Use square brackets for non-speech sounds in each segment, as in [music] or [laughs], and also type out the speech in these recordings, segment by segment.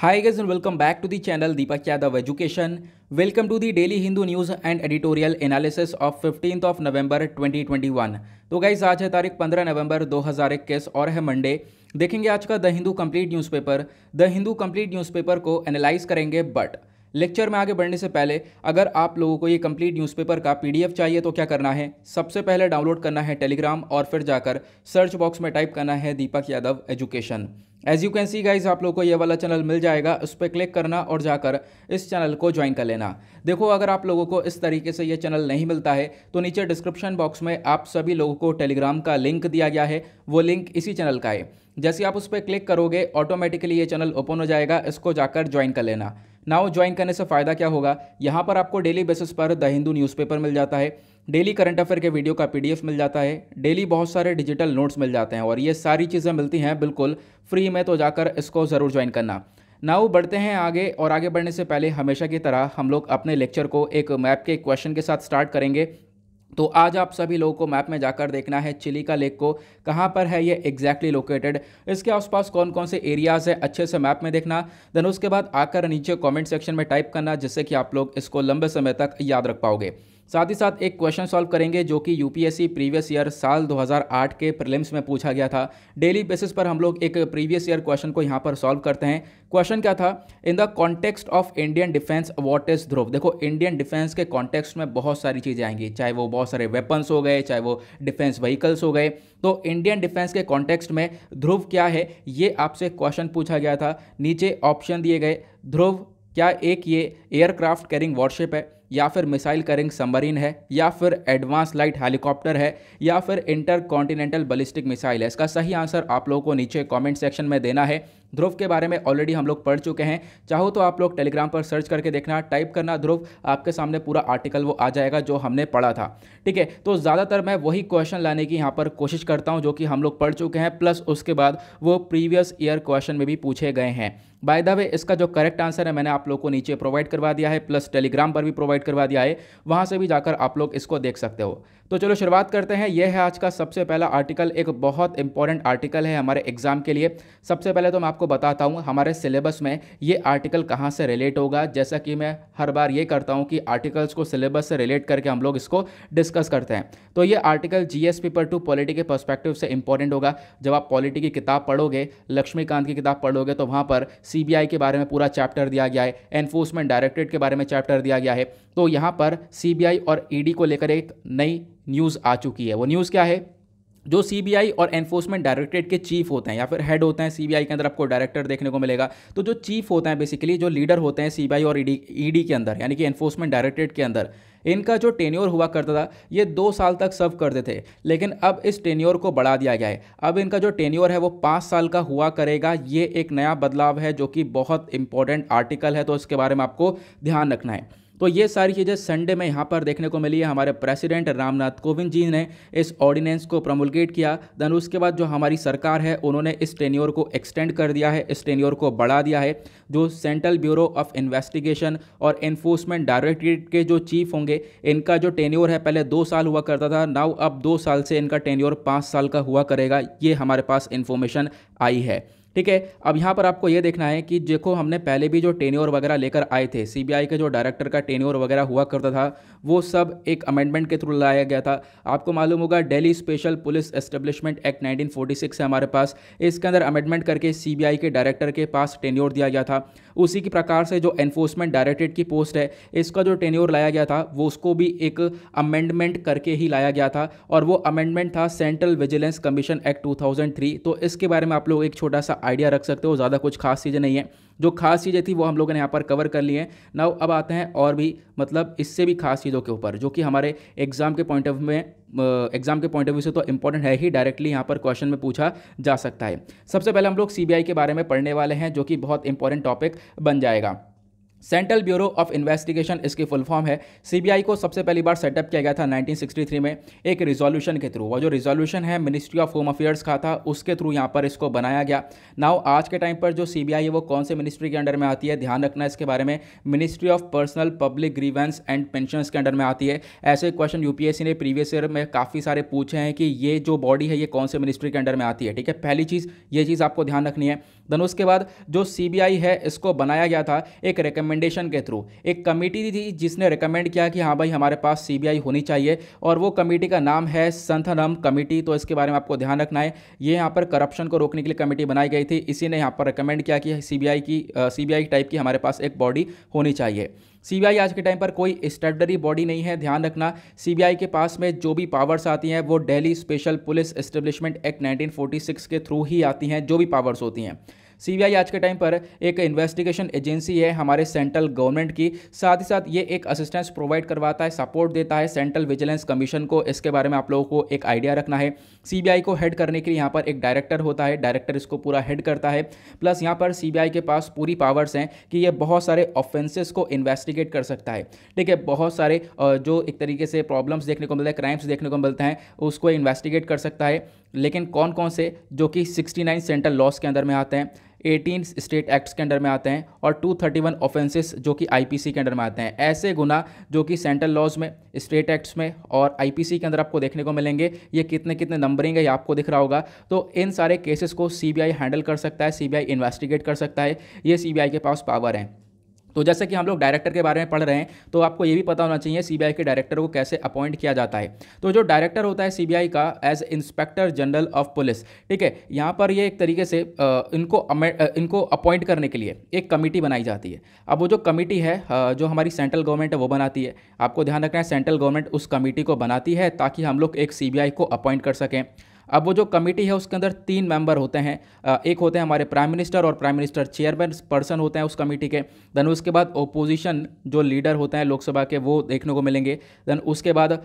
high guys and welcome back to the channel Deepak Yadav education welcome to the daily Hindu news and editorial analysis of fifteen of November 2021 तो guys आज है तारीख 15 नवंबर 2021 और है Monday देखेंगे आज का the Hindu complete newspaper the Hindu complete newspaper को एनालाइज करेंगे बट लेक्चर में आगे बढ़ने से पहले अगर आप लोगों को ये कंप्लीट न्यूज़पेपर का पीडीएफ चाहिए तो क्या करना है सबसे पहले डाउनलोड करना है टेलीग्राम और फिर जाकर सर्च बॉक्स में टाइप करना है Deepak Yadav education as you can see guys आप लोगों को ये वाला चैनल मिल जाएगा उस पर क्लिक करना और जाकर इस चैनल को ज्वाइन कर लेना देखो अगर आप लोगों को इस तरीके से ये चैनल नहीं मिलता है तो नीचे डिस्क्रिप्शन बॉक्स में आप सभी लोगों को टेलीग्राम का लिंक दिया गया है वो लिंक इसी चैनल का है जैसे आप उस पर क्लिक करोगे ऑटोमेटिकली ये चैनल ओपन हो जाएगा इसको जाकर ज्वाइन कर लेना नाउ ज्वाइन करने से फ़ायदा क्या होगा यहाँ पर आपको डेली बेसिस पर द हिंदू न्यूज़पेपर मिल जाता है डेली करंट अफेयर के वीडियो का पीडीएफ मिल जाता है डेली बहुत सारे डिजिटल नोट्स मिल जाते हैं और ये सारी चीज़ें मिलती हैं बिल्कुल फ्री में तो जाकर इसको ज़रूर ज्वाइन करना नाउ बढ़ते हैं आगे और आगे बढ़ने से पहले हमेशा की तरह हम लोग अपने लेक्चर को एक मैप के क्वेश्चन के साथ स्टार्ट करेंगे तो आज आप सभी लोगों को मैप में जाकर देखना है चिली का लेक को कहाँ पर है ये एग्जैक्टली लोकेटेड इसके आसपास कौन कौन से एरियाज़ है अच्छे से मैप में देखना देन उसके बाद आकर नीचे कमेंट सेक्शन में टाइप करना जिससे कि आप लोग इसको लंबे समय तक याद रख पाओगे साथ ही साथ एक क्वेश्चन सॉल्व करेंगे जो कि यूपीएससी प्रीवियस ईयर साल 2008 के प्रीलिम्स में पूछा गया था डेली बेसिस पर हम लोग एक प्रीवियस ईयर क्वेश्चन को यहाँ पर सॉल्व करते हैं क्वेश्चन क्या था in the context of Indian defence what is Dhruv देखो इंडियन डिफेंस के कॉन्टेक्स्ट में बहुत सारी चीज़ें आएंगी चाहे वो बहुत सारे वेपन्स हो गए चाहे वो डिफेंस व्हीकल्स हो गए तो इंडियन डिफेंस के कॉन्टेक्स्ट में ध्रुव क्या है ये आपसे क्वेश्चन पूछा गया था नीचे ऑप्शन दिए गए ध्रुव क्या एक ये एयरक्राफ्ट कैरिंग वॉरशिप है या फिर मिसाइल करिंग सबमरीन है या फिर एडवांस लाइट हेलीकॉप्टर है या फिर इंटर कॉन्टिनेंटल बलिस्टिक मिसाइल है इसका सही आंसर आप लोगों को नीचे कॉमेंट सेक्शन में देना है ध्रुव के बारे में ऑलरेडी हम लोग पढ़ चुके हैं चाहो तो आप लोग टेलीग्राम पर सर्च करके देखना टाइप करना ध्रुव आपके सामने पूरा आर्टिकल वो आ जाएगा जो हमने पढ़ा था ठीक है तो ज़्यादातर मैं वही क्वेश्चन लाने की यहाँ पर कोशिश करता हूँ जो कि हम लोग पढ़ चुके हैं प्लस उसके बाद वो प्रीवियस ईयर क्वेश्चन में भी पूछे गए हैं बाय द वे इसका जो करेक्ट आंसर है मैंने आप लोग को नीचे प्रोवाइड करवा दिया है प्लस टेलीग्राम पर भी प्रोवाइड करवा दिया है वहाँ से भी जाकर आप लोग इसको देख सकते हो तो चलो शुरुआत करते हैं यह है आज का सबसे पहला आर्टिकल एक बहुत इंपॉर्टेंट आर्टिकल है हमारे एग्जाम के लिए सबसे पहले तो मैं आपको बताता हूँ हमारे सिलेबस में ये आर्टिकल कहाँ से रिलेट होगा जैसा कि मैं हर बार ये करता हूँ कि आर्टिकल्स को सिलेबस से रिलेट करके हम लोग इसको डिस्कस करते हैं तो ये article G S paper two polity के परस्पेक्टिव से इंपॉर्टेंट होगा जब आप पॉलिटी की किताब पढ़ोगे लक्ष्मीकांत की किताब पढ़ोगे तो वहाँ पर सी के बारे में पूरा चैप्टर दिया गया है एनफोर्समेंट डायरेक्टरेट के बारे में चैप्टर दिया गया है तो यहाँ पर सी और ई e को लेकर एक नई न्यूज़ आ चुकी है वो न्यूज़ क्या है जो सीबीआई और एनफोर्समेंट डायरेक्टरेट के चीफ होते हैं या फिर हेड होते हैं सीबीआई के अंदर आपको डायरेक्टर देखने को मिलेगा तो जो चीफ होते हैं बेसिकली जो लीडर होते हैं सीबीआई और ईडी e ईडी e के अंदर यानी कि एनफोर्समेंट डायरेक्टरेट के अंदर इनका जो टेन्योर हुआ करता था ये दो साल तक सर्व करते थे लेकिन अब इस टेन्योर को बढ़ा दिया गया है अब इनका जो टेन्योर है वो पाँच साल का हुआ करेगा ये एक नया बदलाव है जो कि बहुत इंपॉर्टेंट आर्टिकल है तो इसके बारे में आपको ध्यान रखना है तो ये सारी चीज़ें संडे में यहाँ पर देखने को मिली है हमारे प्रेसिडेंट रामनाथ कोविंद जी ने इस ऑर्डिनेंस को प्रमुलगेट किया देन उसके बाद जो हमारी सरकार है उन्होंने इस टेन्योर को एक्सटेंड कर दिया है इस टेन्योर को बढ़ा दिया है जो सेंट्रल ब्यूरो ऑफ इन्वेस्टिगेशन और इन्फोर्समेंट डायरेक्टरेट के जो चीफ होंगे इनका जो टेन्योर है पहले दो साल हुआ करता था नाउ अब दो साल से इनका टेन्योर पाँच साल का हुआ करेगा ये हमारे पास इन्फॉर्मेशन आई है ठीक है अब यहाँ पर आपको ये देखना है कि देखो हमने पहले भी जो टेन्योर वगैरह लेकर आए थे सीबीआई के जो डायरेक्टर का टेन्योर वगैरह हुआ करता था वो सब एक अमेंडमेंट के थ्रू लाया गया था आपको मालूम होगा Delhi special police establishment act nineteen है हमारे पास इसके अंदर अमेंडमेंट करके सी के डायरेक्टर के पास टेन्योर दिया गया था उसी के प्रकार से जो एनफोर्समेंट डायरेक्ट्रेट की पोस्ट है इसका जो टेन्योर लाया गया था वो उसको भी एक अमेंडमेंट करके ही लाया गया था और वो अमेंडमेंट था सेंट्रल विजिलेंस कमीशन एक्ट 2003 तो इसके बारे में आप लोग एक छोटा सा आइडिया रख सकते हो ज़्यादा कुछ खास चीज़ें नहीं है जो खास चीज़ें थी वो हम लोगों ने यहाँ पर कवर कर ली हैं ना अब आते हैं और भी मतलब इससे भी खास चीज़ों के ऊपर जो कि हमारे एग्ज़ाम के पॉइंट ऑफ में एग्ज़ाम के पॉइंट ऑफ व्यू से तो इंपॉर्टेंट है ही डायरेक्टली यहाँ पर क्वेश्चन में पूछा जा सकता है सबसे पहले हम लोग सी के बारे में पढ़ने वाले हैं जो कि बहुत इंपॉर्टेंट टॉपिक बन जाएगा सेंट्रल ब्यूरो ऑफ इन्वेस्टिगेशन इसकी फुल फॉर्म है सीबीआई को सबसे पहली बार सेटअप किया गया था 1963 में एक रिजोल्यूशन के थ्रू वो जो रिजोल्यूशन है मिनिस्ट्री ऑफ होम अफेयर्स का था उसके थ्रू यहाँ पर इसको बनाया गया नाउ आज के टाइम पर जो सीबीआई है वो कौन से मिनिस्ट्री के अंडर में आती है ध्यान रखना इसके बारे में ministry of personnel public grievance and pension के अंडर में आती है ऐसे क्वेश्चन यूपीएससी ने प्रीवियस ईयर में काफ़ी सारे पूछे हैं कि ये जो बॉडी है ये कौन से मिनिस्ट्री के अंडर में आती है ठीक है पहली चीज़ ये चीज़ आपको ध्यान रखनी है देन उसके बाद जो सीबीआई है इसको बनाया गया था एक रिकमेंडेशन के थ्रू एक कमेटी थी जिसने रिकमेंड किया कि हाँ भाई हमारे पास सीबीआई होनी चाहिए और वो कमेटी का नाम है संथनम कमेटी तो इसके बारे में आपको ध्यान रखना है ये यहाँ पर करप्शन को रोकने के लिए कमेटी बनाई गई थी इसी ने यहाँ पर रिकमेंड किया कि सी की सी टाइप की हमारे पास एक बॉडी होनी चाहिए सीबीआई आज के टाइम पर कोई स्टेटरी बॉडी नहीं है ध्यान रखना सीबीआई के पास में जो भी पावर्स आती हैं वो Delhi special police establishment act 1946 के थ्रू ही आती हैं जो भी पावर्स होती हैं सीबीआई आज के टाइम पर एक इन्वेस्टिगेशन एजेंसी है हमारे सेंट्रल गवर्नमेंट की साथ ही साथ ये एक असिस्टेंस प्रोवाइड करवाता है सपोर्ट देता है सेंट्रल विजिलेंस कमीशन को इसके बारे में आप लोगों को एक आइडिया रखना है सी को हेड करने के लिए यहाँ पर एक डायरेक्टर होता है डायरेक्टर इसको पूरा हेड करता है प्लस यहाँ पर सी के पास पूरी पावर्स हैं कि ये बहुत सारे ऑफेंसेस को इन्वेस्टिगेट कर सकता है ठीक है बहुत सारे जो एक तरीके से प्रॉब्लम्स देखने को मिलता है क्राइम्स देखने को मिलते हैं उसको इन्वेस्टिगेट कर सकता है लेकिन कौन कौन से जो कि 69 सेंट्रल लॉस के अंदर में आते हैं 18 स्टेट एक्ट्स के अंडर में आते हैं और 231 ऑफेंसेस जो कि आईपीसी के अंडर में आते हैं ऐसे गुना जो कि सेंट्रल लॉज में स्टेट एक्ट्स में और आईपीसी के अंदर आपको देखने को मिलेंगे ये कितने कितने नंबरिंग है ये आपको दिख रहा होगा तो इन सारे केसेस को सीबीआई हैंडल कर सकता है सीबीआई इन्वेस्टिगेट कर सकता है ये सीबीआई के पास पावर है तो जैसे कि हम लोग डायरेक्टर के बारे में पढ़ रहे हैं तो आपको ये भी पता होना चाहिए सीबीआई के डायरेक्टर को कैसे अपॉइंट किया जाता है तो जो डायरेक्टर होता है सीबीआई का as inspector general of police ठीक है यहाँ पर ये एक तरीके से इनको इनको अपॉइंट करने के लिए एक कमेटी बनाई जाती है अब वो जो कमेटी है जो हमारी सेंट्रल गवर्नमेंट है वो बनाती है आपको ध्यान रखना है सेंट्रल गवर्नमेंट उस कमेटी को बनाती है ताकि हम लोग एक सी को अपॉइंट कर सकें अब वो जो कमेटी है उसके अंदर तीन मेंबर होते हैं एक होते हैं हमारे प्राइम मिनिस्टर और प्राइम मिनिस्टर चेयरमैन पर्सन होते हैं उस कमेटी के देन उसके बाद ओपोजिशन जो लीडर होते हैं लोकसभा के वो देखने को मिलेंगे देन उसके बाद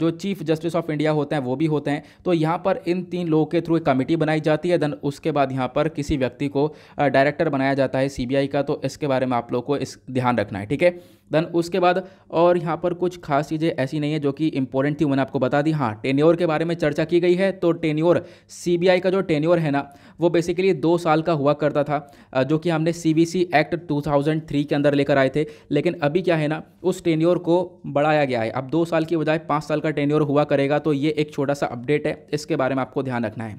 जो चीफ जस्टिस ऑफ इंडिया होते हैं वो भी होते हैं तो यहाँ पर इन तीन लोगों के थ्रू एक कमेटी बनाई जाती है देन उसके बाद यहाँ पर किसी व्यक्ति को डायरेक्टर बनाया जाता है सी का तो इसके बारे में आप लोग को इस ध्यान रखना है ठीक है देन उसके बाद और यहाँ पर कुछ खास चीज़ें ऐसी नहीं है जो कि इंपॉर्टेंट थी मैंने आपको बता दी हाँ टेन्योर के बारे में चर्चा की गई है तो टेन्योर सीबीआई का जो टेन्योर है ना वो बेसिकली दो साल का हुआ करता था जो कि हमने सीबीसी एक्ट 2003 के अंदर लेकर आए थे लेकिन अभी क्या है ना उस टेन्योर को बढ़ाया गया है अब दो साल की बजाय पाँच साल का टेन्योर हुआ करेगा तो ये एक छोटा सा अपडेट है इसके बारे में आपको ध्यान रखना है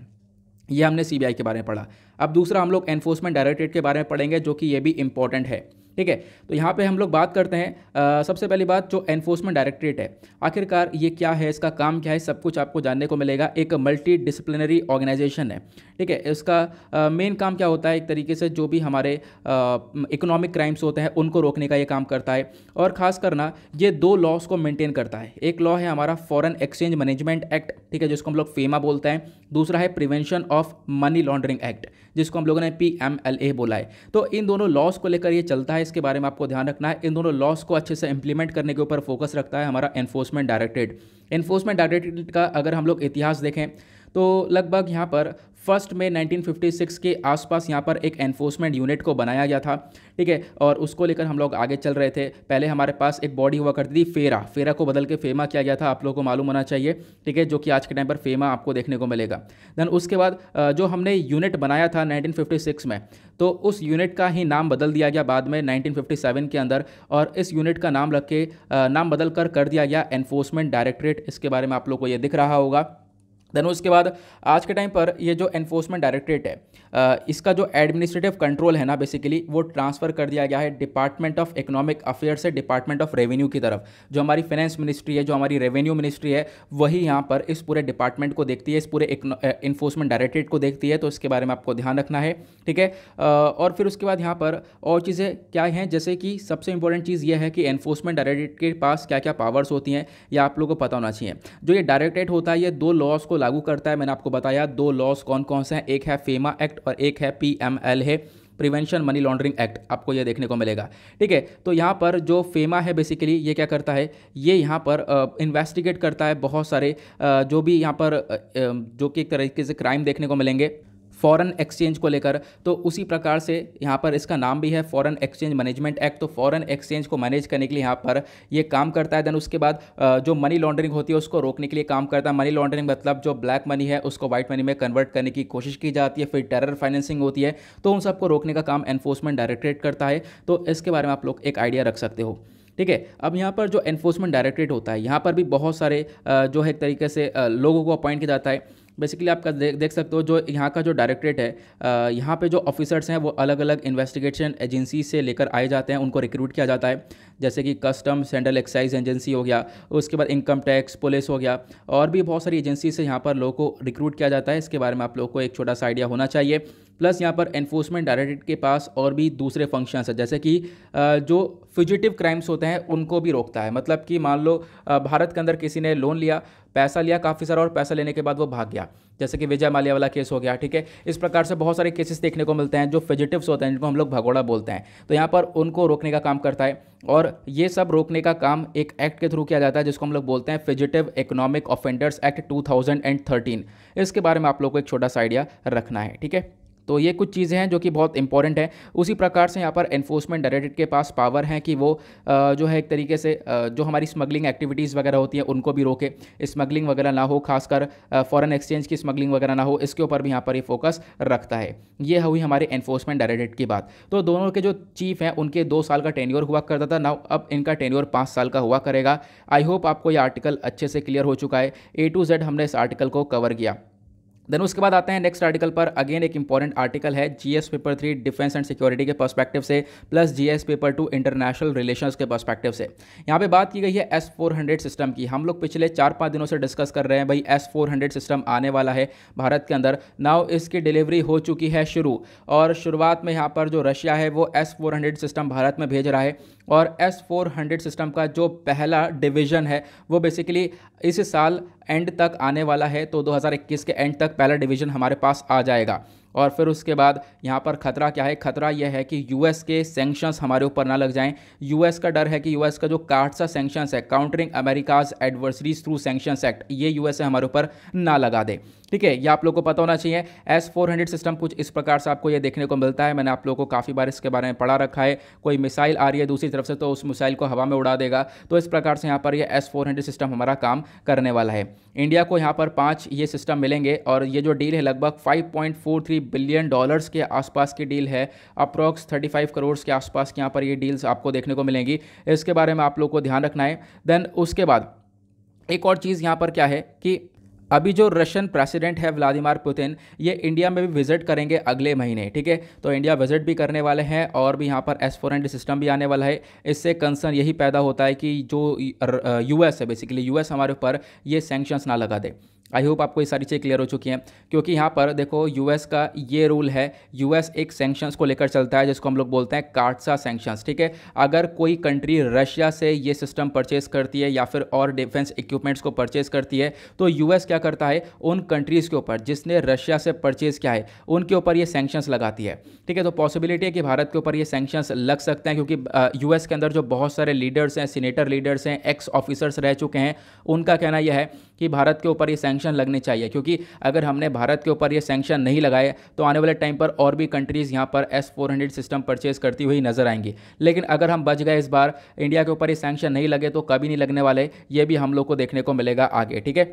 ये हमने सी के बारे में पढ़ा अब दूसरा हम लोग एनफोर्समेंट डायरेक्टरेट के बारे में पढ़ेंगे जो कि ये भी इंपॉर्टेंट है ठीक है तो यहाँ पे हम लोग बात करते हैं सबसे पहली बात जो एनफोर्समेंट डायरेक्टरेट है आखिरकार ये क्या है इसका काम क्या है सब कुछ आपको जानने को मिलेगा एक मल्टी डिसिप्लिनरी ऑर्गेनाइजेशन है ठीक है इसका मेन काम क्या होता है एक तरीके से जो भी हमारे इकोनॉमिक क्राइम्स होते हैं उनको रोकने का ये काम करता है और ख़ास करना ये दो लॉस को मेनटेन करता है एक लॉ है हमारा फॉरन एक्सचेंज मैनेजमेंट एक्ट ठीक है जिसको हम लोग फेमा बोलते हैं दूसरा है prevention of money laundering act जिसको हम लोगों ने पी बोला है तो इन दोनों लॉस को लेकर ये चलता है इसके बारे में आपको ध्यान रखना है इन दोनों लॉस को अच्छे से इंप्लीमेंट करने के ऊपर फोकस रखता है हमारा एनफोर्समेंट डायरेक्टेड एनफोर्समेंट डायरेक्टेड का अगर हम लोग इतिहास देखें तो लगभग यहाँ पर फर्स्ट में 1956 के आसपास यहाँ पर एक एनफोर्समेंट यूनिट को बनाया गया था ठीक है और उसको लेकर हम लोग आगे चल रहे थे पहले हमारे पास एक बॉडी हुआ करती थी फेरा फेरा को बदल के फेमा किया गया था आप लोगों को मालूम होना चाहिए ठीक है जो कि आज के टाइम पर फेमा आपको देखने को मिलेगा देन उसके बाद जो हमने यूनिट बनाया था नाइनटीन में तो उस यूनिट का ही नाम बदल दिया गया बाद में नाइनटीन के अंदर और इस यूनिट का नाम रख के नाम बदल कर कर दिया गया एनफोर्समेंट डायरेक्ट्रेट इसके बारे में आप लोग को ये दिख रहा होगा देन उसके बाद आज के टाइम पर ये जो एनफोर्समेंट डायरेक्टरेट है इसका जो एडमिनिस्ट्रेटिव कंट्रोल है ना बेसिकली वो ट्रांसफ़र कर दिया गया है डिपार्टमेंट ऑफ इकोनॉमिक अफेयर्स से डिपार्टमेंट ऑफ रेवेन्यू की तरफ जो हमारी फाइनेंस मिनिस्ट्री है जो हमारी रेवेन्यू मिनिस्ट्री है वही यहाँ पर इस पूरे डिपार्टमेंट को देखती है इस पूरे इन्फोर्समेंट डायरेक्टरेट को देखती है तो इसके बारे में आपको ध्यान रखना है ठीक है और फिर उसके बाद यहाँ पर और चीज़ें क्या हैं जैसे कि सबसे इंपॉर्टेंट चीज़ यह है कि एन्फोर्समेंट डायरेक्टरेट के पास क्या क्या पावर्स होती हैं या आप लोगों को पता होना चाहिए जो ये डायरेक्टरेट होता है ये दो लॉज को लागू करता है मैंने आपको बताया दो लॉस कौन कौन से हैं एक है फेमा एक्ट और एक है पी एम एल है प्रिवेंशन मनी लॉन्ड्रिंग एक्ट आपको यह देखने को मिलेगा ठीक है तो यहाँ पर जो फेमा है बेसिकली ये क्या करता है ये यहाँ पर इन्वेस्टिगेट करता है बहुत सारे आ, जो भी यहाँ पर आ, जो कि एक तरीके से क्राइम देखने को मिलेंगे फ़ॉरन एक्सचेंज को लेकर तो उसी प्रकार से यहाँ पर इसका नाम भी है फ़ॉरन एक्सचेंज मैनेजमेंट एक्ट तो फ़ॉरन एक्सचेंज को मैनेज करने के लिए यहाँ पर ये काम करता है देन उसके बाद जो मनी लॉन्ड्रिंग होती है उसको रोकने के लिए काम करता है मनी लॉन्ड्रिंग मतलब जो ब्लैक मनी है उसको वाइट मनी में कन्वर्ट करने की कोशिश की जाती है फिर टेरर फाइनेंसिंग होती है तो उन सबको रोकने का काम एनफोर्समेंट डायरेक्टरेट करता है तो इसके बारे में आप लोग एक आइडिया रख सकते हो ठीक है अब यहाँ पर जो एनफोर्समेंट डायरेक्टरेट होता है यहाँ पर भी बहुत सारे जो है एक तरीके से लोगों को अपॉइंट किया जाता है बेसिकली आपका देख देख सकते हो जो यहाँ का जो डायरेक्टरेट है यहाँ पे जो ऑफिसर्स हैं वो अलग अलग इन्वेस्टिगेशन एजेंसी से लेकर आए जाते हैं उनको रिक्रूट किया जाता है जैसे कि कस्टम सेंट्रल एक्साइज एजेंसी हो गया उसके बाद इनकम टैक्स पुलिस हो गया और भी बहुत सारी एजेंसी से यहाँ पर लोगों को रिक्रूट किया जाता है इसके बारे में आप लोग को एक छोटा सा आइडिया होना चाहिए प्लस यहाँ पर एनफोर्समेंट डायरेक्टरेट के पास और भी दूसरे फंक्शन है जैसे कि जो फ्यूजिटिव क्राइम्स होते हैं उनको भी रोकता है मतलब कि मान लो भारत के अंदर किसी ने लोन लिया पैसा लिया काफ़ी सारा और पैसा लेने के बाद वो भाग गया जैसे कि विजय माल्या वाला केस हो गया ठीक है इस प्रकार से बहुत सारे केसेस देखने को मिलते हैं जो फिजिटिव्स होते हैं जिनको हम लोग भगोड़ा बोलते हैं तो यहाँ पर उनको रोकने का काम करता है और ये सब रोकने का काम एक एक्ट के थ्रू किया जाता है जिसको हम लोग बोलते हैं fugitive economic offenders act to इसके बारे में आप लोग को एक छोटा सा आइडिया रखना है ठीक है तो ये कुछ चीज़ें हैं जो कि बहुत इंपॉर्टेंट है उसी प्रकार से यहाँ पर एनफोर्समेंट डायरेक्टरेट के पास पावर है कि वो जो है एक तरीके से जो हमारी स्मगलिंग एक्टिविटीज़ वगैरह होती हैं उनको भी रोके स्मगलिंग वगैरह ना हो खासकर फॉरेन एक्सचेंज की स्मगलिंग वगैरह ना हो इसके ऊपर भी यहाँ पर ये फोकस रखता है ये हुई हमारे एनफोर्समेंट डायरेक्टरेट की बात तो दोनों के जो चीफ हैं उनके दो साल का टेन्योर हुआ करता था ना अब इनका टेन्योर पाँच साल का हुआ करेगा आई होप आपको ये आर्टिकल अच्छे से क्लियर हो चुका है ए टू जेड हमने इस आर्टिकल को कवर किया देन उसके बाद आते हैं नेक्स्ट आर्टिकल पर अगेन एक इंपॉर्टेंट आर्टिकल है GS paper three defence and security के पर्सपेक्टिव से plus GS paper two international relations के पर्सपेक्टिव से यहाँ पे बात की गई है एस फोर हंड्रेड सिस्टम की हम लोग पिछले चार पाँच दिनों से डिस्कस कर रहे हैं भाई एस फोर हंड्रेड सिस्टम आने वाला है भारत के अंदर नाव इसकी डिलीवरी हो चुकी है शुरू और शुरुआत में यहाँ पर जो रशिया है वो एस फोर हंड्रेड सिस्टम भारत में भेज रहा है और एस फोर हंड्रेड सिस्टम का जो पहला डिवीज़न है वो बेसिकली इस साल एंड तक आने वाला है तो 2021 के एंड तक पहला डिवीज़न हमारे पास आ जाएगा और फिर उसके बाद यहाँ पर खतरा क्या है खतरा यह है कि यूएस के सेंक्शंस हमारे ऊपर ना लग जाएं यूएस का डर है कि यूएस का जो कार्डसा सेंक्शंस है countering America's adversaries through sanctions act ये यूएस हमारे ऊपर ना लगा दे ठीक है ये आप लोगों को पता होना चाहिए एस फोर हंड्रेड सिस्टम कुछ इस प्रकार से आपको ये देखने को मिलता है मैंने आप लोगों को काफ़ी बार इसके बारे में पढ़ा रखा है कोई मिसाइल आ रही है दूसरी तरफ से तो उस मिसाइल को हवा में उड़ा देगा तो इस प्रकार से यहाँ पर ये एस फोर हंड्रेड सिस्टम हमारा काम करने वाला है इंडिया को यहाँ पर पाँच ये सिस्टम मिलेंगे और ये जो डील है लगभग थ्री बिलियन डॉलर्स के आसपास की डील है अप्रॉक्स फाइव करोड़ के आसपास यहाँ पर ये डील्स आपको देखने को मिलेंगी इसके बारे में आप लोग को ध्यान रखना है देन उसके बाद एक और चीज़ यहाँ पर क्या है कि अभी जो रशियन प्रेसिडेंट है व्लादिमिर पुतिन ये इंडिया में भी विजिट करेंगे अगले महीने ठीक है तो इंडिया विजिट भी करने वाले हैं और भी यहाँ पर एस फोर सिस्टम भी आने वाला है इससे कंसर्न यही पैदा होता है कि जो यूएस uh, है बेसिकली यूएस हमारे ऊपर ये सेंक्शंस ना लगा दे आई होप आपको ये सारी चीज़ें क्लियर हो चुकी हैं क्योंकि यहाँ पर देखो यूएस का ये रूल है यूएस एक सैंक्शंस को लेकर चलता है जिसको हम लोग बोलते हैं कार्टसा सेंक्शंस ठीक है अगर कोई कंट्री रशिया से ये सिस्टम परचेस करती है या फिर और डिफेंस इक्विपमेंट्स को परचेस करती है तो यूएस क्या करता है उन कंट्रीज़ के ऊपर जिसने रशिया से परचेज किया है उनके ऊपर ये सेंक्शंस लगाती है ठीक है तो पॉसिबिलिटी है कि भारत के ऊपर ये सेंक्शंस लग सकते हैं क्योंकि यूएस के अंदर जो बहुत सारे लीडर्स हैं सीनेटर लीडर्स हैं एक्स ऑफिसर्स रह चुके हैं उनका कहना यह है कि भारत के ऊपर ये सेंक्शन सैंक्शन लगने चाहिए क्योंकि अगर हमने भारत के ऊपर ये सैंक्शन नहीं लगाए तो आने वाले टाइम पर और भी कंट्रीज़ यहाँ पर S four hundred system purchase करती हुई नज़र आएंगी लेकिन अगर हम बच गए इस बार इंडिया के ऊपर ये सैंक्शन नहीं लगे तो कभी नहीं लगने वाले ये भी हम लोग को देखने को मिलेगा आगे ठीक है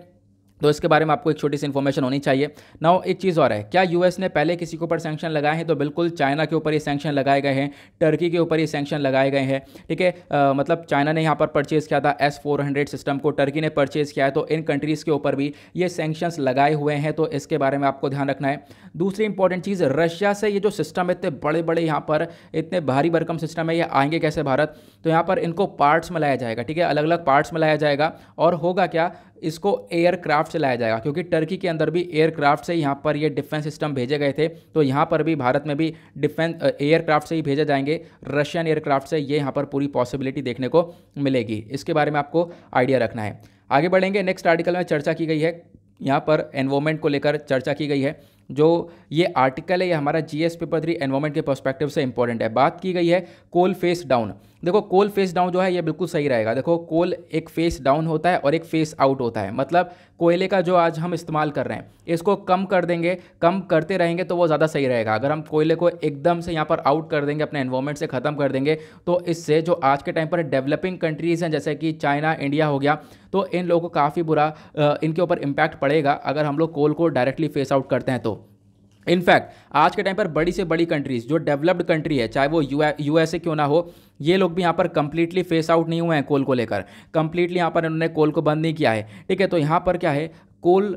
तो इसके बारे में आपको एक छोटी सी इन्फॉर्मेशन होनी चाहिए नाउ एक चीज़ और है क्या यूएस ने पहले किसी के ऊपर सैंक्शन लगाए हैं तो बिल्कुल चाइना के ऊपर ये सैंक्शन लगाए गए हैं टर्की के ऊपर ये सैंक्शन लगाए गए हैं ठीक है आ, मतलब चाइना ने यहाँ पर परचेज़ किया था एस फोर हंड्रेड सिस्टम को टर्की ने परचेज़ किया है तो इन कंट्रीज़ के ऊपर भी ये सैंक्शंस लगाए हुए हैं तो इसके बारे में आपको ध्यान रखना है दूसरी इंपॉर्टेंट चीज़ रशिया से ये जो सिस्टम इतने बड़े बड़े यहाँ पर इतने भारी भरकम सिस्टम है ये आएंगे कैसे भारत तो यहाँ पर इनको पार्ट्स में लाया जाएगा ठीक है अलग अलग पार्ट्स में लाया जाएगा और होगा क्या इसको एयरक्राफ्ट से लाया जाएगा क्योंकि टर्की के अंदर भी एयरक्राफ्ट से यहाँ पर ये डिफेंस सिस्टम भेजे गए थे तो यहाँ पर भी भारत में भी डिफेंस एयरक्राफ्ट से ही भेजे जाएंगे रशियन एयरक्राफ्ट से ये यहाँ पर पूरी पॉसिबिलिटी देखने को मिलेगी इसके बारे में आपको आइडिया रखना है आगे बढ़ेंगे नेक्स्ट आर्टिकल में चर्चा की गई है यहाँ पर एनवोमेंट को लेकर चर्चा की गई है जो ये आर्टिकल है ये हमारा G S paper three environment के परस्पेक्टिव से इंपॉर्टेंट है बात की गई है कोल फेस डाउन देखो कोल फेस डाउन जो है ये बिल्कुल सही रहेगा देखो कोल एक फेस डाउन होता है और एक फेस आउट होता है मतलब कोयले का जो आज हम इस्तेमाल कर रहे हैं इसको कम कर देंगे कम करते रहेंगे तो वो ज़्यादा सही रहेगा अगर हम कोयले को एकदम से यहाँ पर आउट कर देंगे अपने एनवायरमेंट से ख़त्म कर देंगे तो इससे जो आज के टाइम पर डेवलपिंग कंट्रीज़ हैं जैसे कि चाइना इंडिया हो गया तो इन लोगों को काफ़ी बुरा इनके ऊपर इम्पैक्ट पड़ेगा अगर हम लोग कोल को डायरेक्टली फेस आउट करते हैं तो इनफैक्ट आज के टाइम पर बड़ी से बड़ी कंट्रीज जो डेवलप्ड कंट्री है चाहे वो यू एस क्यों ना हो ये लोग भी यहाँ पर कंप्लीटली फेस आउट नहीं हुए हैं कोल को लेकर कंप्लीटली यहाँ पर इन्होंने कोल को बंद नहीं किया है ठीक है तो यहाँ पर क्या है कोल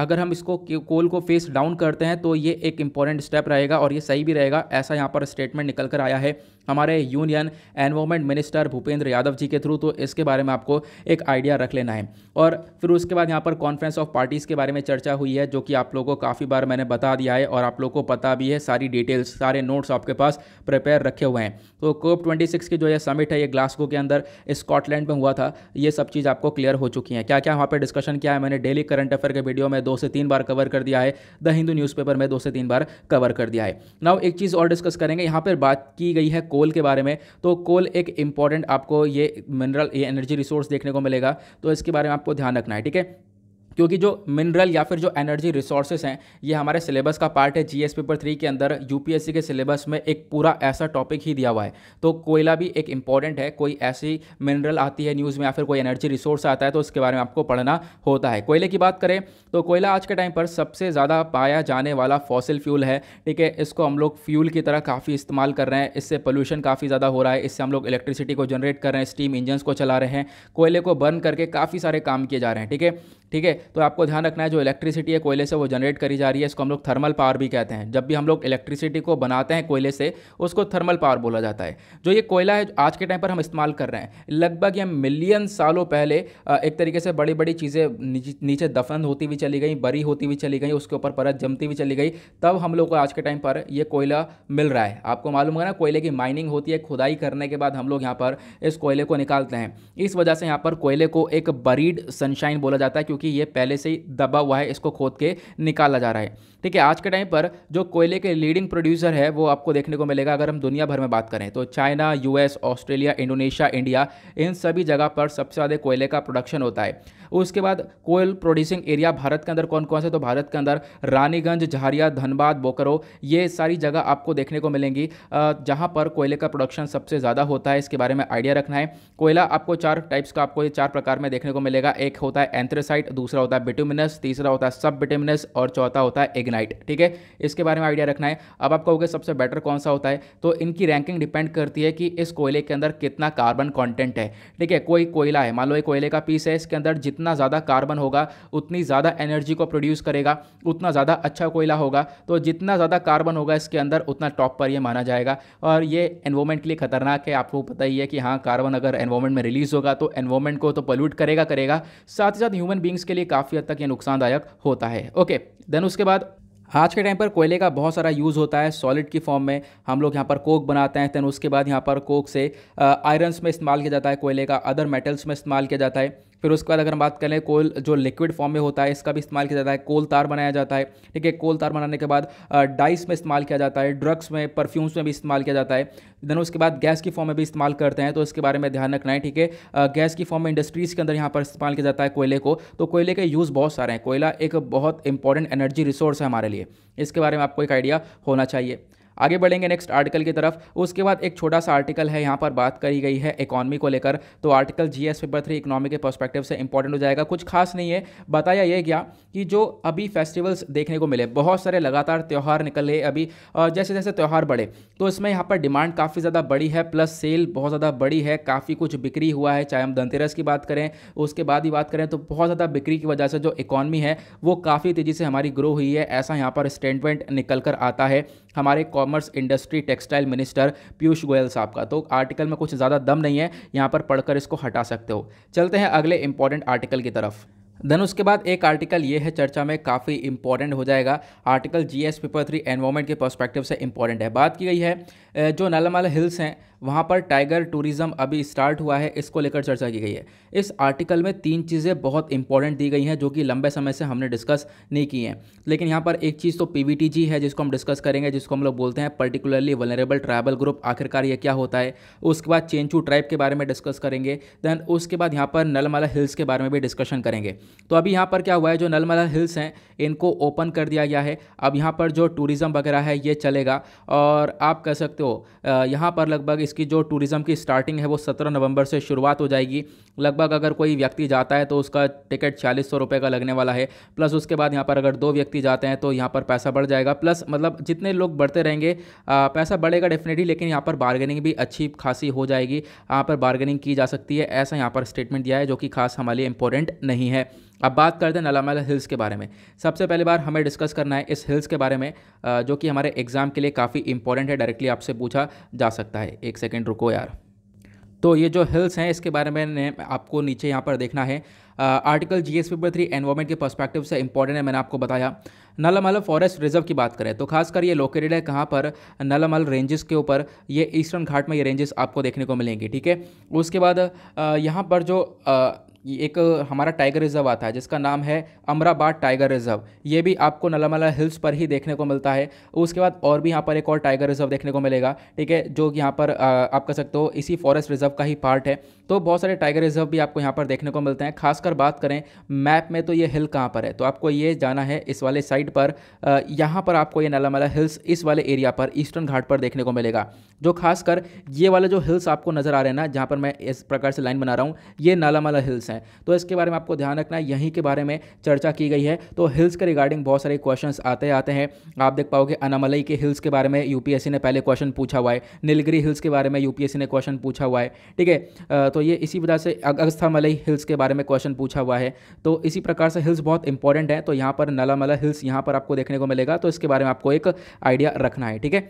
अगर हम इसको कोल को फेस डाउन करते हैं तो ये एक इंपॉर्टेंट स्टेप रहेगा और ये सही भी रहेगा ऐसा यहाँ पर स्टेटमेंट निकल कर आया है हमारे union environment minister Bhupender Yadav ji के थ्रू तो इसके बारे में आपको एक आइडिया रख लेना है और फिर उसके बाद यहाँ पर कॉन्फ्रेंस ऑफ पार्टीज़ के बारे में चर्चा हुई है जो कि आप लोगों को काफ़ी बार मैंने बता दिया है और आप लोगों को पता भी है सारी डिटेल्स सारे नोट्स आपके पास प्रिपेयर रखे हुए हैं तो कोप ट्वेंटी की जो यह समिट है ये ग्लासगो के अंदर स्कॉटलैंड में हुआ था ये सब चीज़ आपको क्लियर हो चुकी हैं क्या क्या वहाँ पर डिस्कशन किया है मैंने डेली करंट करंट अफेयर के वीडियो में दो से तीन बार कवर कर दिया है द हिंदू न्यूज़पेपर में दो से तीन बार कवर कर दिया है नाउ एक चीज़ और डिस्कस करेंगे यहाँ पर बात की गई है कोल के बारे में तो कोल एक इंपॉर्टेंट आपको ये मिनरल ये एनर्जी रिसोर्स देखने को मिलेगा तो इसके बारे में आपको ध्यान रखना है ठीक है क्योंकि जो मिनरल या फिर जो एनर्जी रिसोर्सेज हैं ये हमारे सिलेबस का पार्ट है जीएस पेपर थ्री के अंदर यूपीएससी के सिलेबस में एक पूरा ऐसा टॉपिक ही दिया हुआ है तो कोयला भी एक इंपॉर्टेंट है कोई ऐसी मिनरल आती है न्यूज़ में या फिर कोई एनर्जी रिसोर्स आता है तो उसके बारे में आपको पढ़ना होता है कोयले की बात करें तो कोयला आज के टाइम पर सबसे ज़्यादा पाया जाने वाला फॉसिल फ्यूल है ठीक है इसको हम लोग फ्यूल की तरह काफ़ी इस्तेमाल कर रहे हैं इससे पोल्यूशन काफ़ी ज़्यादा हो रहा है इससे हम लोग इलेक्ट्रिसिटी को जनरेट कर रहे हैं स्टीम इंजन्स को चला रहे हैं कोयले को बर्न करके काफ़ी सारे काम किए जा रहे हैं ठीक है ठीक है तो आपको ध्यान रखना है जो इलेक्ट्रिसिटी है कोयले से वो जनरेट करी जा रही है इसको हम लोग थर्मल पावर भी कहते हैं जब भी हम लोग इलेक्ट्रिसिटी को बनाते हैं कोयले से उसको थर्मल पावर बोला जाता है जो ये कोयला है आज के टाइम पर हम इस्तेमाल कर रहे हैं लगभग ये मिलियन सालों पहले एक तरीके से बड़ी बड़ी चीज़ें नीचे दफन होती हुई चली गई बरी होती हुई चली गई उसके ऊपर परत जमती हुई चली गई तब हम लोग को आज के टाइम पर ये कोयला मिल रहा है आपको मालूम होगा ना कोयले की माइनिंग होती है खुदाई करने के बाद हम लोग यहाँ पर इस कोयले को निकालते हैं इस वजह से यहाँ पर कोयले को एक बरीड सनशाइन बोला जाता है क्योंकि क्योंकि ये पहले से ही दबा हुआ है इसको खोद के निकाला जा रहा है ठीक है आज के टाइम पर जो कोयले के लीडिंग प्रोड्यूसर है वो आपको देखने को मिलेगा अगर हम दुनिया भर में बात करें तो China US Australia Indonesia India इन सभी जगह पर सबसे ज़्यादा कोयले का प्रोडक्शन होता है उसके बाद कोयल प्रोड्यूसिंग एरिया भारत के अंदर कौन कौन से तो भारत के अंदर रानीगंज झारिया धनबाद बोकरो ये सारी जगह आपको देखने को मिलेंगी जहाँ पर कोयले का प्रोडक्शन सबसे ज़्यादा होता है इसके बारे में आइडिया रखना है कोयला आपको चार टाइप्स का आपको ये चार प्रकार में देखने को मिलेगा एक होता है एंथ्रेसाइड ग्रेफाइट दूसरा होता है बिटुमिनस तीसरा होता है सब बिटुमिनस और चौथा होता है इग्नाइट ठीक है इसके बारे में आइडिया रखना है अब आप कहोगे सबसे बेटर कौन सा होता है तो इनकी रैंकिंग डिपेंड करती है कि इस कोयले के अंदर कितना कार्बन कॉन्टेंट है ठीक है कोई कोयला है मान लो एक कोयले का पीस है इसके अंदर जितना ज़्यादा कार्बन होगा उतनी ज़्यादा एनर्जी को प्रोड्यूस करेगा उतना ज़्यादा अच्छा कोयला होगा तो जितना ज़्यादा कार्बन होगा इसके अंदर उतना टॉप पर यह माना जाएगा और ये एनवायरमेंट के लिए खतरनाक है आपको पता ही है कि हाँ कार्बन अगर एनवायरमेंट में रिलीज़ होगा तो एनवायरमेंट को तो पोल्यूट करेगा करेगा साथ ही साथ ह्यूमन बींग सेविंग्स के लिए काफ़ी हद तक ये नुकसानदायक होता है ओके देन उसके बाद आज के टाइम पर कोयले का बहुत सारा यूज़ होता है सॉलिड की फॉर्म में हम लोग यहाँ पर कोक बनाते हैं दैन उसके बाद यहाँ पर कोक से आयरन्स में इस्तेमाल किया जाता है कोयले का अदर मेटल्स में इस्तेमाल किया जाता है फिर उसके बाद अगर हम बात करें कोयल जो लिक्विड फॉर्म में होता है इसका भी इस्तेमाल किया जाता है कोल तार बनाया जाता है ठीक है कोल तार बनाने के बाद डाइस में इस्तेमाल किया जाता है ड्रग्स में परफ्यूम्स में भी इस्तेमाल किया जाता है देन उसके बाद गैस की फॉर्म में भी इस्तेमाल करते हैं तो इसके बारे में ध्यान रखना है ठीक है गैस की फॉर्म में इंडस्ट्रीज़ के अंदर यहाँ पर इस्तेमाल किया जाता है कोयले को तो कोयले के यूज़ बहुत सारे हैं कोयला एक बहुत इंपॉर्टेंट एनर्जी रिसोर्स है हमारे लिए इसके बारे में आपको एक आइडिया होना चाहिए आगे बढ़ेंगे नेक्स्ट आर्टिकल की तरफ उसके बाद एक छोटा सा आर्टिकल है यहाँ पर बात करी गई है इकॉनमी को लेकर तो article G S paper three economy के परस्पेक्टिव से इंपॉर्टेंट हो जाएगा कुछ खास नहीं है बताया यह गया कि जो अभी फेस्टिवल्स देखने को मिले बहुत सारे लगातार त्यौहार निकल रहे अभी जैसे जैसे त्यौहार बढ़े तो इसमें यहाँ पर डिमांड काफ़ी ज़्यादा बड़ी है प्लस सेल बहुत ज़्यादा बड़ी है काफ़ी कुछ बिक्री हुआ है चाहे हम धनतेरस की बात करें उसके बाद ही बात करें तो बहुत ज़्यादा बिक्री की वजह से जो इकॉनमी है वो काफ़ी तेज़ी से हमारी ग्रो हुई है ऐसा यहाँ पर स्टेटमेंट निकल कर आता है हमारे commerce industry textile minister Piyush Goyal साहब का तो आर्टिकल में कुछ ज़्यादा दम नहीं है यहाँ पर पढ़कर इसको हटा सकते हो चलते हैं अगले इंपॉर्टेंट आर्टिकल की तरफ देन उसके बाद एक आर्टिकल ये है चर्चा में काफ़ी इंपॉर्टेंट हो जाएगा article GS paper three environment के पर्सपेक्टिव से इंपॉर्टेंट है बात की गई है जो नलामला हिल्स हैं वहाँ पर टाइगर टूरिज़्म अभी स्टार्ट हुआ है इसको लेकर चर्चा की गई है इस आर्टिकल में तीन चीज़ें बहुत इंपॉर्टेंट दी गई हैं जो कि लंबे समय से हमने डिस्कस नहीं की हैं लेकिन यहाँ पर एक चीज़ तो पी है जिसको हम डिस्कस करेंगे जिसको हम लोग बोलते हैं पर्टिकुलरली वनरेबल ट्राइबल ग्रुप आखिरकार ये क्या होता है उसके बाद चेंचू ट्राइब के बारे में डिस्कस करेंगे दैन उसके बाद यहाँ पर नलमला हिल्स के बारे में भी डिस्कशन करेंगे तो अभी यहाँ पर क्या हुआ है जो नलमला हिल्स हैं इनको ओपन कर दिया गया है अब यहाँ पर जो टूरिज़्म वगैरह है ये चलेगा और आप कह सकते हो यहाँ पर लगभग इस इसकी जो टूरिज़म की स्टार्टिंग है वो सत्रह नवंबर से शुरुआत हो जाएगी लगभग अगर कोई व्यक्ति जाता है तो उसका टिकट छियालीस सौ रुपये का लगने वाला है प्लस उसके बाद यहाँ पर अगर दो व्यक्ति जाते हैं तो यहाँ पर पैसा बढ़ जाएगा प्लस मतलब जितने लोग बढ़ते रहेंगे पैसा बढ़ेगा डेफिनेटली लेकिन यहाँ पर बार्गेनिंग भी अच्छी खासी हो जाएगी यहाँ पर बार्गेनिंग की जा सकती है ऐसा यहाँ पर स्टेटमेंट दिया है जो कि खास हमारे लिए इंपॉर्टेंट नहीं है अब बात करते हैं नलामला हिल्स के बारे में सबसे पहले बार हमें डिस्कस करना है इस हिल्स के बारे में जो कि हमारे एग्ज़ाम के लिए काफ़ी इंपॉर्टेंट है डायरेक्टली आपसे पूछा जा सकता है एक सेकेंड रुको यार तो ये जो हिल्स हैं इसके बारे में आपको नीचे यहाँ पर देखना है article G S paper three environment के पर्सपेक्टिव से इंपॉर्टेंट है मैंने आपको बताया नलामल फॉरेस्ट रिजर्व की बात करें तो खासकर ये लोकेटेड है कहाँ पर नलामल रेंजेस के ऊपर ये ईस्टर्न घाट में ये रेंजेस आपको देखने को मिलेंगे ठीक है उसके बाद यहाँ पर जो एक हमारा टाइगर रिजर्व आता है जिसका नाम है अमराबाद टाइगर रिजर्व ये भी आपको नलामला हिल्स पर ही देखने को मिलता है उसके बाद और भी यहाँ पर एक और टाइगर रिजर्व देखने को मिलेगा ठीक है जो यहाँ पर आप कह सकते हो इसी फॉरेस्ट रिजर्व का ही पार्ट है तो बहुत सारे टाइगर रिजर्व भी आपको यहाँ पर देखने को मिलते हैं खासकर बात करें मैप में तो ये हिल कहाँ पर है तो आपको ये जाना है इस वाले साइड पर यहाँ पर आपको ये नलामला हिल्स इस वाले एरिया पर ईस्टर्न घाट पर देखने को मिलेगा जो खासकर ये वाले जो हिल्स आपको नज़र आ रहे हैं ना जहाँ पर मैं इस प्रकार से लाइन बना रहा हूँ ये नालामाला हिल्स हैं हैं तो इसके बारे में आपको ध्यान रखना है यहीं के बारे में चर्चा की गई है तो हिल्स के रिगार्डिंग बहुत सारे क्वेश्चन आते आते हैं आप देख पाओगे अनामलई के हिल्स के बारे में यूपीएससी ने पहले क्वेश्चन पूछा हुआ है नीलगिरी हिल्स के बारे में यूपीएससी ने क्वेश्चन पूछा हुआ है ठीक है तो ये इसी वजह से अगस्थामलई हिल्स के बारे में क्वेश्चन पूछा हुआ है तो इसी प्रकार से हिल्स बहुत इंपॉर्टेंट है तो यहाँ पर नलामला हिल्स यहाँ पर आपको देखने को मिलेगा तो इसके बारे में आपको एक आइडिया रखना है ठीक है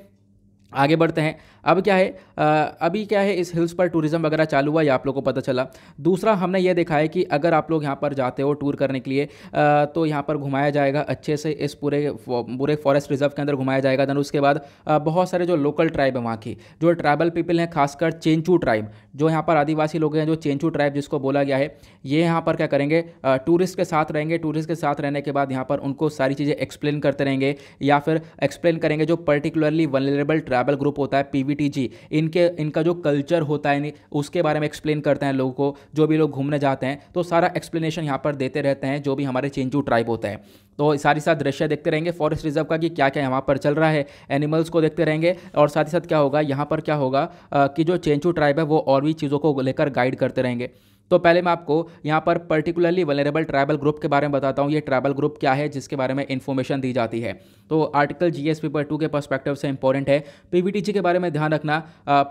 आगे बढ़ते हैं अब क्या है आ, अभी क्या है इस हिल्स पर टूरिज़्म वगैरह चालू हुआ या आप लोगों को पता चला दूसरा हमने ये देखा है कि अगर आप लोग यहाँ पर जाते हो टूर करने के लिए आ, तो यहाँ पर घुमाया जाएगा अच्छे से इस पूरे पूरे फॉरेस्ट रिजर्व के अंदर घुमाया जाएगा दैन उसके बाद आ, बहुत सारे जो लोकल ट्राइब हैं वहाँ की जो ट्राइबल पीपल हैं खासकर चेंचू ट्राइब जो यहाँ पर आदिवासी लोग हैं जो चेंचू ट्राइब जिसको बोला गया है ये यहाँ पर क्या करेंगे टूरिस्ट के साथ रहेंगे टूरिस्ट के साथ रहने के बाद यहाँ पर उनको सारी चीज़ें एक्सप्लेन करते रहेंगे या फिर एक्सप्लेन करेंगे जो particularly vulnerable tribe tribal group होता है पीवीटीजी इनके इनका जो कल्चर होता है उसके बारे में एक्सप्लेन करते हैं लोगों को जो भी लोग घूमने जाते हैं तो सारा एक्सप्लेनेशन यहाँ पर देते रहते हैं जो भी हमारे चेंजू ट्राइब होता है तो सारे साथ दृश्य देखते रहेंगे फॉरेस्ट रिजर्व का कि क्या क्या यहाँ पर चल रहा है एनिमल्स को देखते रहेंगे और साथ ही साथ क्या होगा यहाँ पर क्या होगा कि जो चेंचू ट्राइब है वो और भी चीज़ों को लेकर गाइड करते रहेंगे तो पहले मैं आपको यहाँ पर पर्टिकुलरली वनरेबल ट्राइबल ग्रुप के बारे में बताता हूँ ये ट्राइबल ग्रुप क्या है जिसके बारे में इन्फॉर्मेशन दी जाती है तो article G S paper two के परस्पेक्टिव से इंपॉर्टेंट है पी के बारे में ध्यान रखना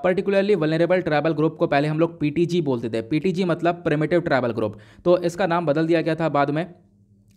पर्टिकुलरली वनरेबल ट्राइबल ग्रुप को पहले हम लोग पी बोलते थे पी मतलब प्रेमेटिव ट्राइबल ग्रुप तो इसका नाम बदल दिया गया था बाद में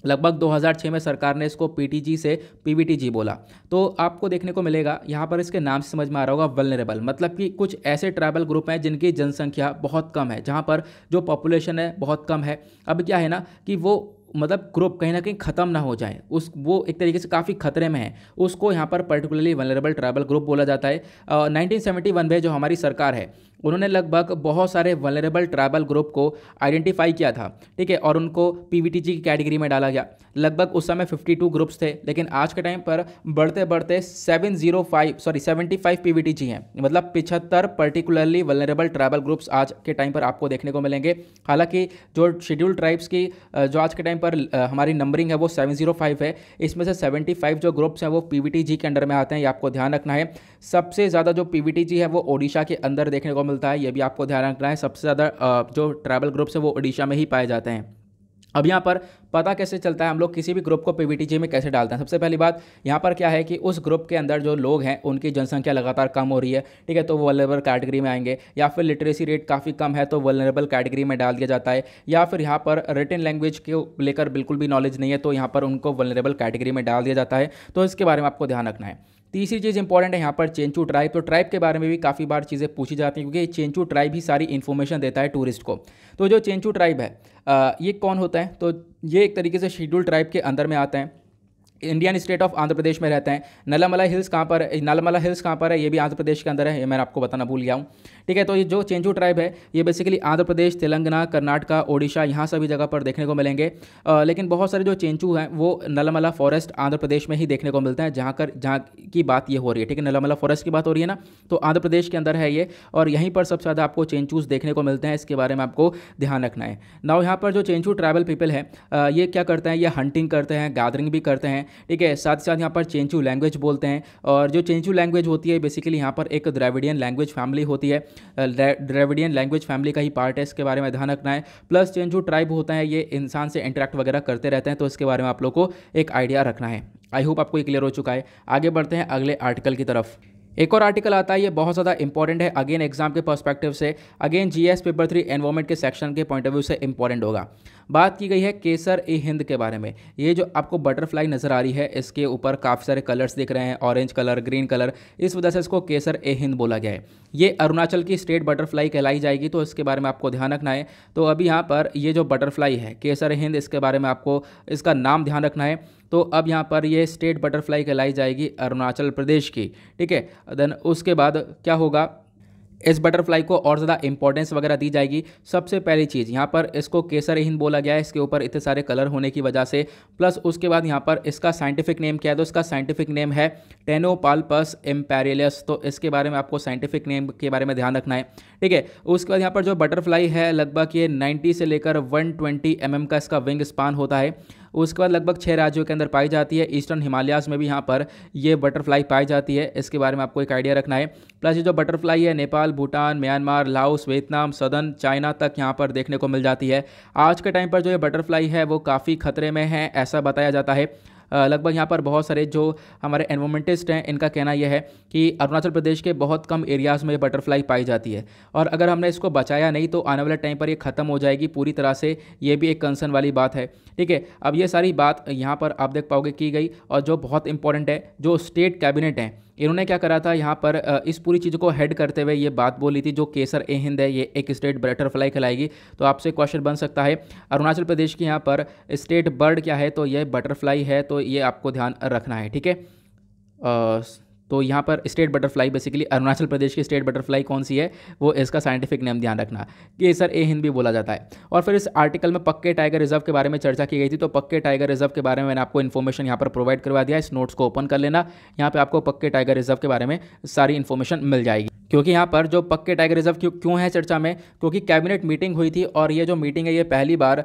लगभग 2006 में सरकार ने इसको पीटीजी से पीवीटीजी बोला तो आपको देखने को मिलेगा यहाँ पर इसके नाम से समझ में आ रहा होगा वलनरेबल मतलब कि कुछ ऐसे ट्राइबल ग्रुप हैं जिनकी जनसंख्या बहुत कम है जहाँ पर जो पॉपुलेशन है बहुत कम है अब क्या है ना कि वो मतलब ग्रुप कहीं ना कहीं ख़त्म ना हो जाए उस वो एक तरीके से काफ़ी खतरे में है उसको यहाँ पर पर्टिकुलरली वनरेबल ट्राइबल ग्रुप बोला जाता है नाइनटीन सेवेंटी वन में जो हमारी सरकार है उन्होंने लगभग बहुत सारे वनरेबल ट्राइबल ग्रुप को आइडेंटिफाई किया था ठीक है और उनको पी की कैटेगरी में डाला गया लगभग उस समय 52 ग्रुप्स थे लेकिन आज के टाइम पर बढ़ते बढ़ते 705 सॉरी 75 जी हैं मतलब पिछहत्तर पर्टिकुलरली वलरेबल ट्राइबल ग्रुप्स आज के टाइम पर आपको देखने को मिलेंगे हालांकि जो शेड्यूल ट्राइब्स की जो आज के टाइम पर हमारी नंबरिंग है वो 705 है इसमें से 75 जो ग्रुप्स हैं वो पी के अंडर में आते हैं ये आपको ध्यान रखना है सबसे ज़्यादा जो पी है वो ओडिशा के अंदर देखने को मिलता है ये भी आपको ध्यान रखना है सबसे ज़्यादा जो ट्राइबल ग्रुप्स हैं वो ओडिशा में ही पाए जाते हैं अब यहाँ पर पता कैसे चलता है हम लोग किसी भी ग्रुप को पी में कैसे डालते हैं सबसे पहली बात यहाँ पर क्या है कि उस ग्रुप के अंदर जो लोग हैं उनकी जनसंख्या लगातार कम हो रही है ठीक है तो वलरेबल कैटेगरी में आएंगे या फिर लिटरेसी रेट काफ़ी कम है तो वलरेबल कैटेगरी में डाल दिया जाता है या फिर यहाँ पर रिटर्न लैंग्वेज को लेकर बिल्कुल भी नॉलेज नहीं है तो यहाँ पर उनको वलरेबल कैटेगरी में डाल दिया जाता है तो इसके बारे में आपको ध्यान रखना है तीसरी चीज़ इंपॉर्टेंट है यहाँ पर चेंचू ट्राइब तो ट्राइब के बारे में भी काफ़ी बार चीज़ें पूछी जाती हैं क्योंकि चेंचू ट्राइब ही सारी इन्फॉर्मेशन देता है टूरिस्ट को तो जो चेंचू ट्राइब है ये कौन होता है तो ये एक तरीके से शेड्यूल ट्राइब के अंदर में आते हैं Indian state of Andhra Pradesh में रहते हैं नलामला हिल्स कहाँ पर नलमला हिल्स कहाँ पर है ये भी आंध्र प्रदेश के अंदर है ये मैं आपको बताना भूल गया हूँ ठीक है तो ये जो चेंजू ट्राइब है ये बेसिकली आंध्र प्रदेश तेलंगाना कर्नाटका ओडिशा यहाँ सभी जगह पर देखने को मिलेंगे आ, लेकिन बहुत सारे जो चेंचू हैं वो नलामला फॉरेस्ट आंध्र प्रदेश में ही देखने को मिलते हैं जहाँ कर जहाँ की बात ये हो रही है ठीक है नलामला फॉरेस्ट की बात हो रही है ना तो आंध्र प्रदेश के अंदर है ये और यहीं पर सबसे ज़्यादा आपको चेंचूज देखने को मिलते हैं इसके बारे में आपको ध्यान रखना है ना यहाँ पर जो चेंचू ट्राइबल पीपल है ये क्या करते हैं ये हंटिंग करते हैं गैदरिंग भी करते हैं ठीक है साथ ही साथ यहाँ पर चेंचू लैंग्वेज बोलते हैं और जो चेंचू लैंग्वेज होती है बेसिकली यहाँ पर एक द्रेविडियन लैंग्वेज फैमिली होती है द्राविडियन लैंग्वेज फैमिली का ही पार्ट है इसके बारे में ध्यान रखना है प्लस चेंचू ट्राइब होता है ये इंसान से इंटरेक्ट वगैरह करते रहते हैं तो इसके बारे में आप लोग को एक आइडिया रखना है आई होप आपको ये क्लियर हो चुका है आगे बढ़ते हैं अगले आर्टिकल की तरफ एक और आर्टिकल आता है ये बहुत ज़्यादा इंपॉर्टेंट है अगेन एग्जाम के पर्सपेक्टिव से again GS paper three environment के सेक्शन के पॉइंट ऑफ व्यू से इंपॉर्टेंट होगा बात की गई है केसर ए हिंद के बारे में ये जो आपको बटरफ्लाई नज़र आ रही है इसके ऊपर काफ़ी सारे कलर्स दिख रहे हैं ऑरेंज कलर ग्रीन कलर इस वजह से इसको केसर ए हिंद बोला गया है ये अरुणाचल की स्टेट बटरफ्लाई कहलाई जाएगी तो इसके बारे में आपको ध्यान रखना है तो अभी यहाँ पर ये जो बटरफ्लाई है केसर हिंद इसके बारे में आपको इसका नाम ध्यान रखना है तो अब यहाँ पर ये स्टेट बटरफ्लाई कहलाई जाएगी अरुणाचल प्रदेश की ठीक है देन उसके बाद क्या होगा इस बटरफ्लाई को और ज़्यादा इंपॉर्टेंस वगैरह दी जाएगी सबसे पहली चीज़ यहाँ पर इसको केसर हिंद बोला गया है इसके ऊपर इतने सारे कलर होने की वजह से प्लस उसके बाद यहाँ पर इसका साइंटिफिक नेम क्या है तो इसका साइंटिफिक नेम है टेनोपालपस एम्पेरियलस तो इसके बारे में आपको साइंटिफिक नेम के बारे में ध्यान रखना है ठीक है उसके बाद यहाँ पर जो बटरफ्लाई है लगभग ये नाइन्टी से लेकर वन ट्वेंटी mm का इसका विंग स्पान होता है उसके बाद लगभग छः राज्यों के अंदर पाई जाती है ईस्टर्न हिमालयाज में भी यहाँ पर ये बटरफ्लाई पाई जाती है इसके बारे में आपको एक आइडिया रखना है प्लस ये जो बटरफ्लाई है Nepal Bhutan Myanmar Laos Vietnam southern China तक यहाँ पर देखने को मिल जाती है आज के टाइम पर जो ये बटरफ्लाई है वो काफ़ी खतरे में है ऐसा बताया जाता है लगभग यहाँ पर बहुत सारे जो हमारे एनवामेंटिस्ट हैं इनका कहना यह है कि अरुणाचल प्रदेश के बहुत कम एरियाज़ में ये बटरफ्लाई पाई जाती है और अगर हमने इसको बचाया नहीं तो आने वाले टाइम पर ये ख़त्म हो जाएगी पूरी तरह से ये भी एक कंसर्न वाली बात है ठीक है अब ये सारी बात यहाँ पर आप देख पाओगे की गई और जो बहुत इंपॉर्टेंट है जो स्टेट कैबिनेट हैं इन्होंने क्या करा था यहाँ पर इस पूरी चीज़ को हेड करते हुए ये बात बोली थी जो केसर ए हिंद है ये एक स्टेट बटरफ्लाई खिलाएगी तो आपसे क्वेश्चन बन सकता है अरुणाचल प्रदेश की यहाँ पर स्टेट बर्ड क्या है तो यह बटरफ्लाई है तो ये आपको ध्यान रखना है ठीक है तो यहाँ पर state butterfly basically Arunachal Pradesh की स्टेट बटरफ्लाई कौन सी है वो इसका साइंटिफिक नेम ध्यान रखना कि सर ए हिंद भी बोला जाता है और फिर इस आर्टिकल में पक्के टाइगर रिजर्व के बारे में चर्चा की गई थी तो पक्के टाइगर रिजर्व के बारे में मैंने आपको इन्फॉर्मेशन यहाँ पर प्रोवाइड करवा दिया इस नोट्स को ओपन कर लेना यहाँ पर आपको पक्के टाइगर रिजर्व के बारे में सारी इन्फॉर्मेशन मिल जाएगी क्योंकि यहाँ पर जो पक्के टाइगर रिजर्व क्यों क्यों है चर्चा में क्योंकि कैबिनेट मीटिंग हुई थी और ये जो मीटिंग है ये पहली बार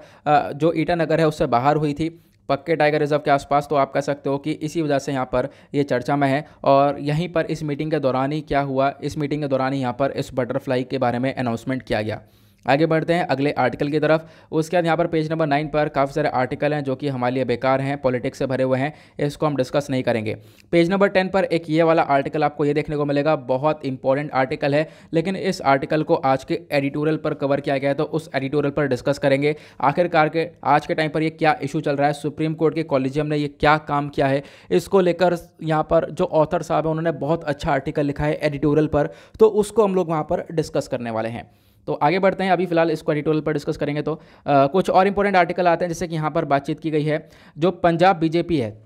जो ईटानगर है उससे बाहर हुई थी पक्के टाइगर रिजर्व के आसपास तो आप कह सकते हो कि इसी वजह से यहाँ पर ये चर्चा में है और यहीं पर इस मीटिंग के दौरान ही क्या हुआ इस मीटिंग के दौरान ही यहाँ पर इस बटरफ्लाई के बारे में अनाउंसमेंट किया गया आगे बढ़ते हैं अगले आर्टिकल की तरफ उसके बाद यहाँ पर पेज नंबर नाइन पर काफ़ी सारे आर्टिकल हैं जो कि हमारे लिए बेकार हैं पॉलिटिक्स से भरे हुए हैं इसको हम डिस्कस नहीं करेंगे पेज नंबर टेन पर एक ये वाला आर्टिकल आपको ये देखने को मिलेगा बहुत इंपॉर्टेंट आर्टिकल है लेकिन इस आर्टिकल को आज के एडिटोरियल पर कवर किया गया है तो उस एडिटोरियल पर डिस्कस करेंगे आखिरकार के आज के टाइम पर यह क्या इशू चल रहा है सुप्रीम कोर्ट के कॉलेजियम ने यह क्या काम किया है इसको लेकर यहाँ पर जो ऑथर साहब हैं उन्होंने बहुत अच्छा आर्टिकल लिखा है एडिटोरियल पर तो उसको हम लोग वहाँ पर डिस्कस करने वाले हैं तो आगे बढ़ते हैं अभी फिलहाल इसको एडिटोरियल पर डिस्कस करेंगे तो आ, कुछ और इंपॉर्टेंट आर्टिकल आते हैं जैसे कि यहाँ पर बातचीत की गई है जो पंजाब बीजेपी है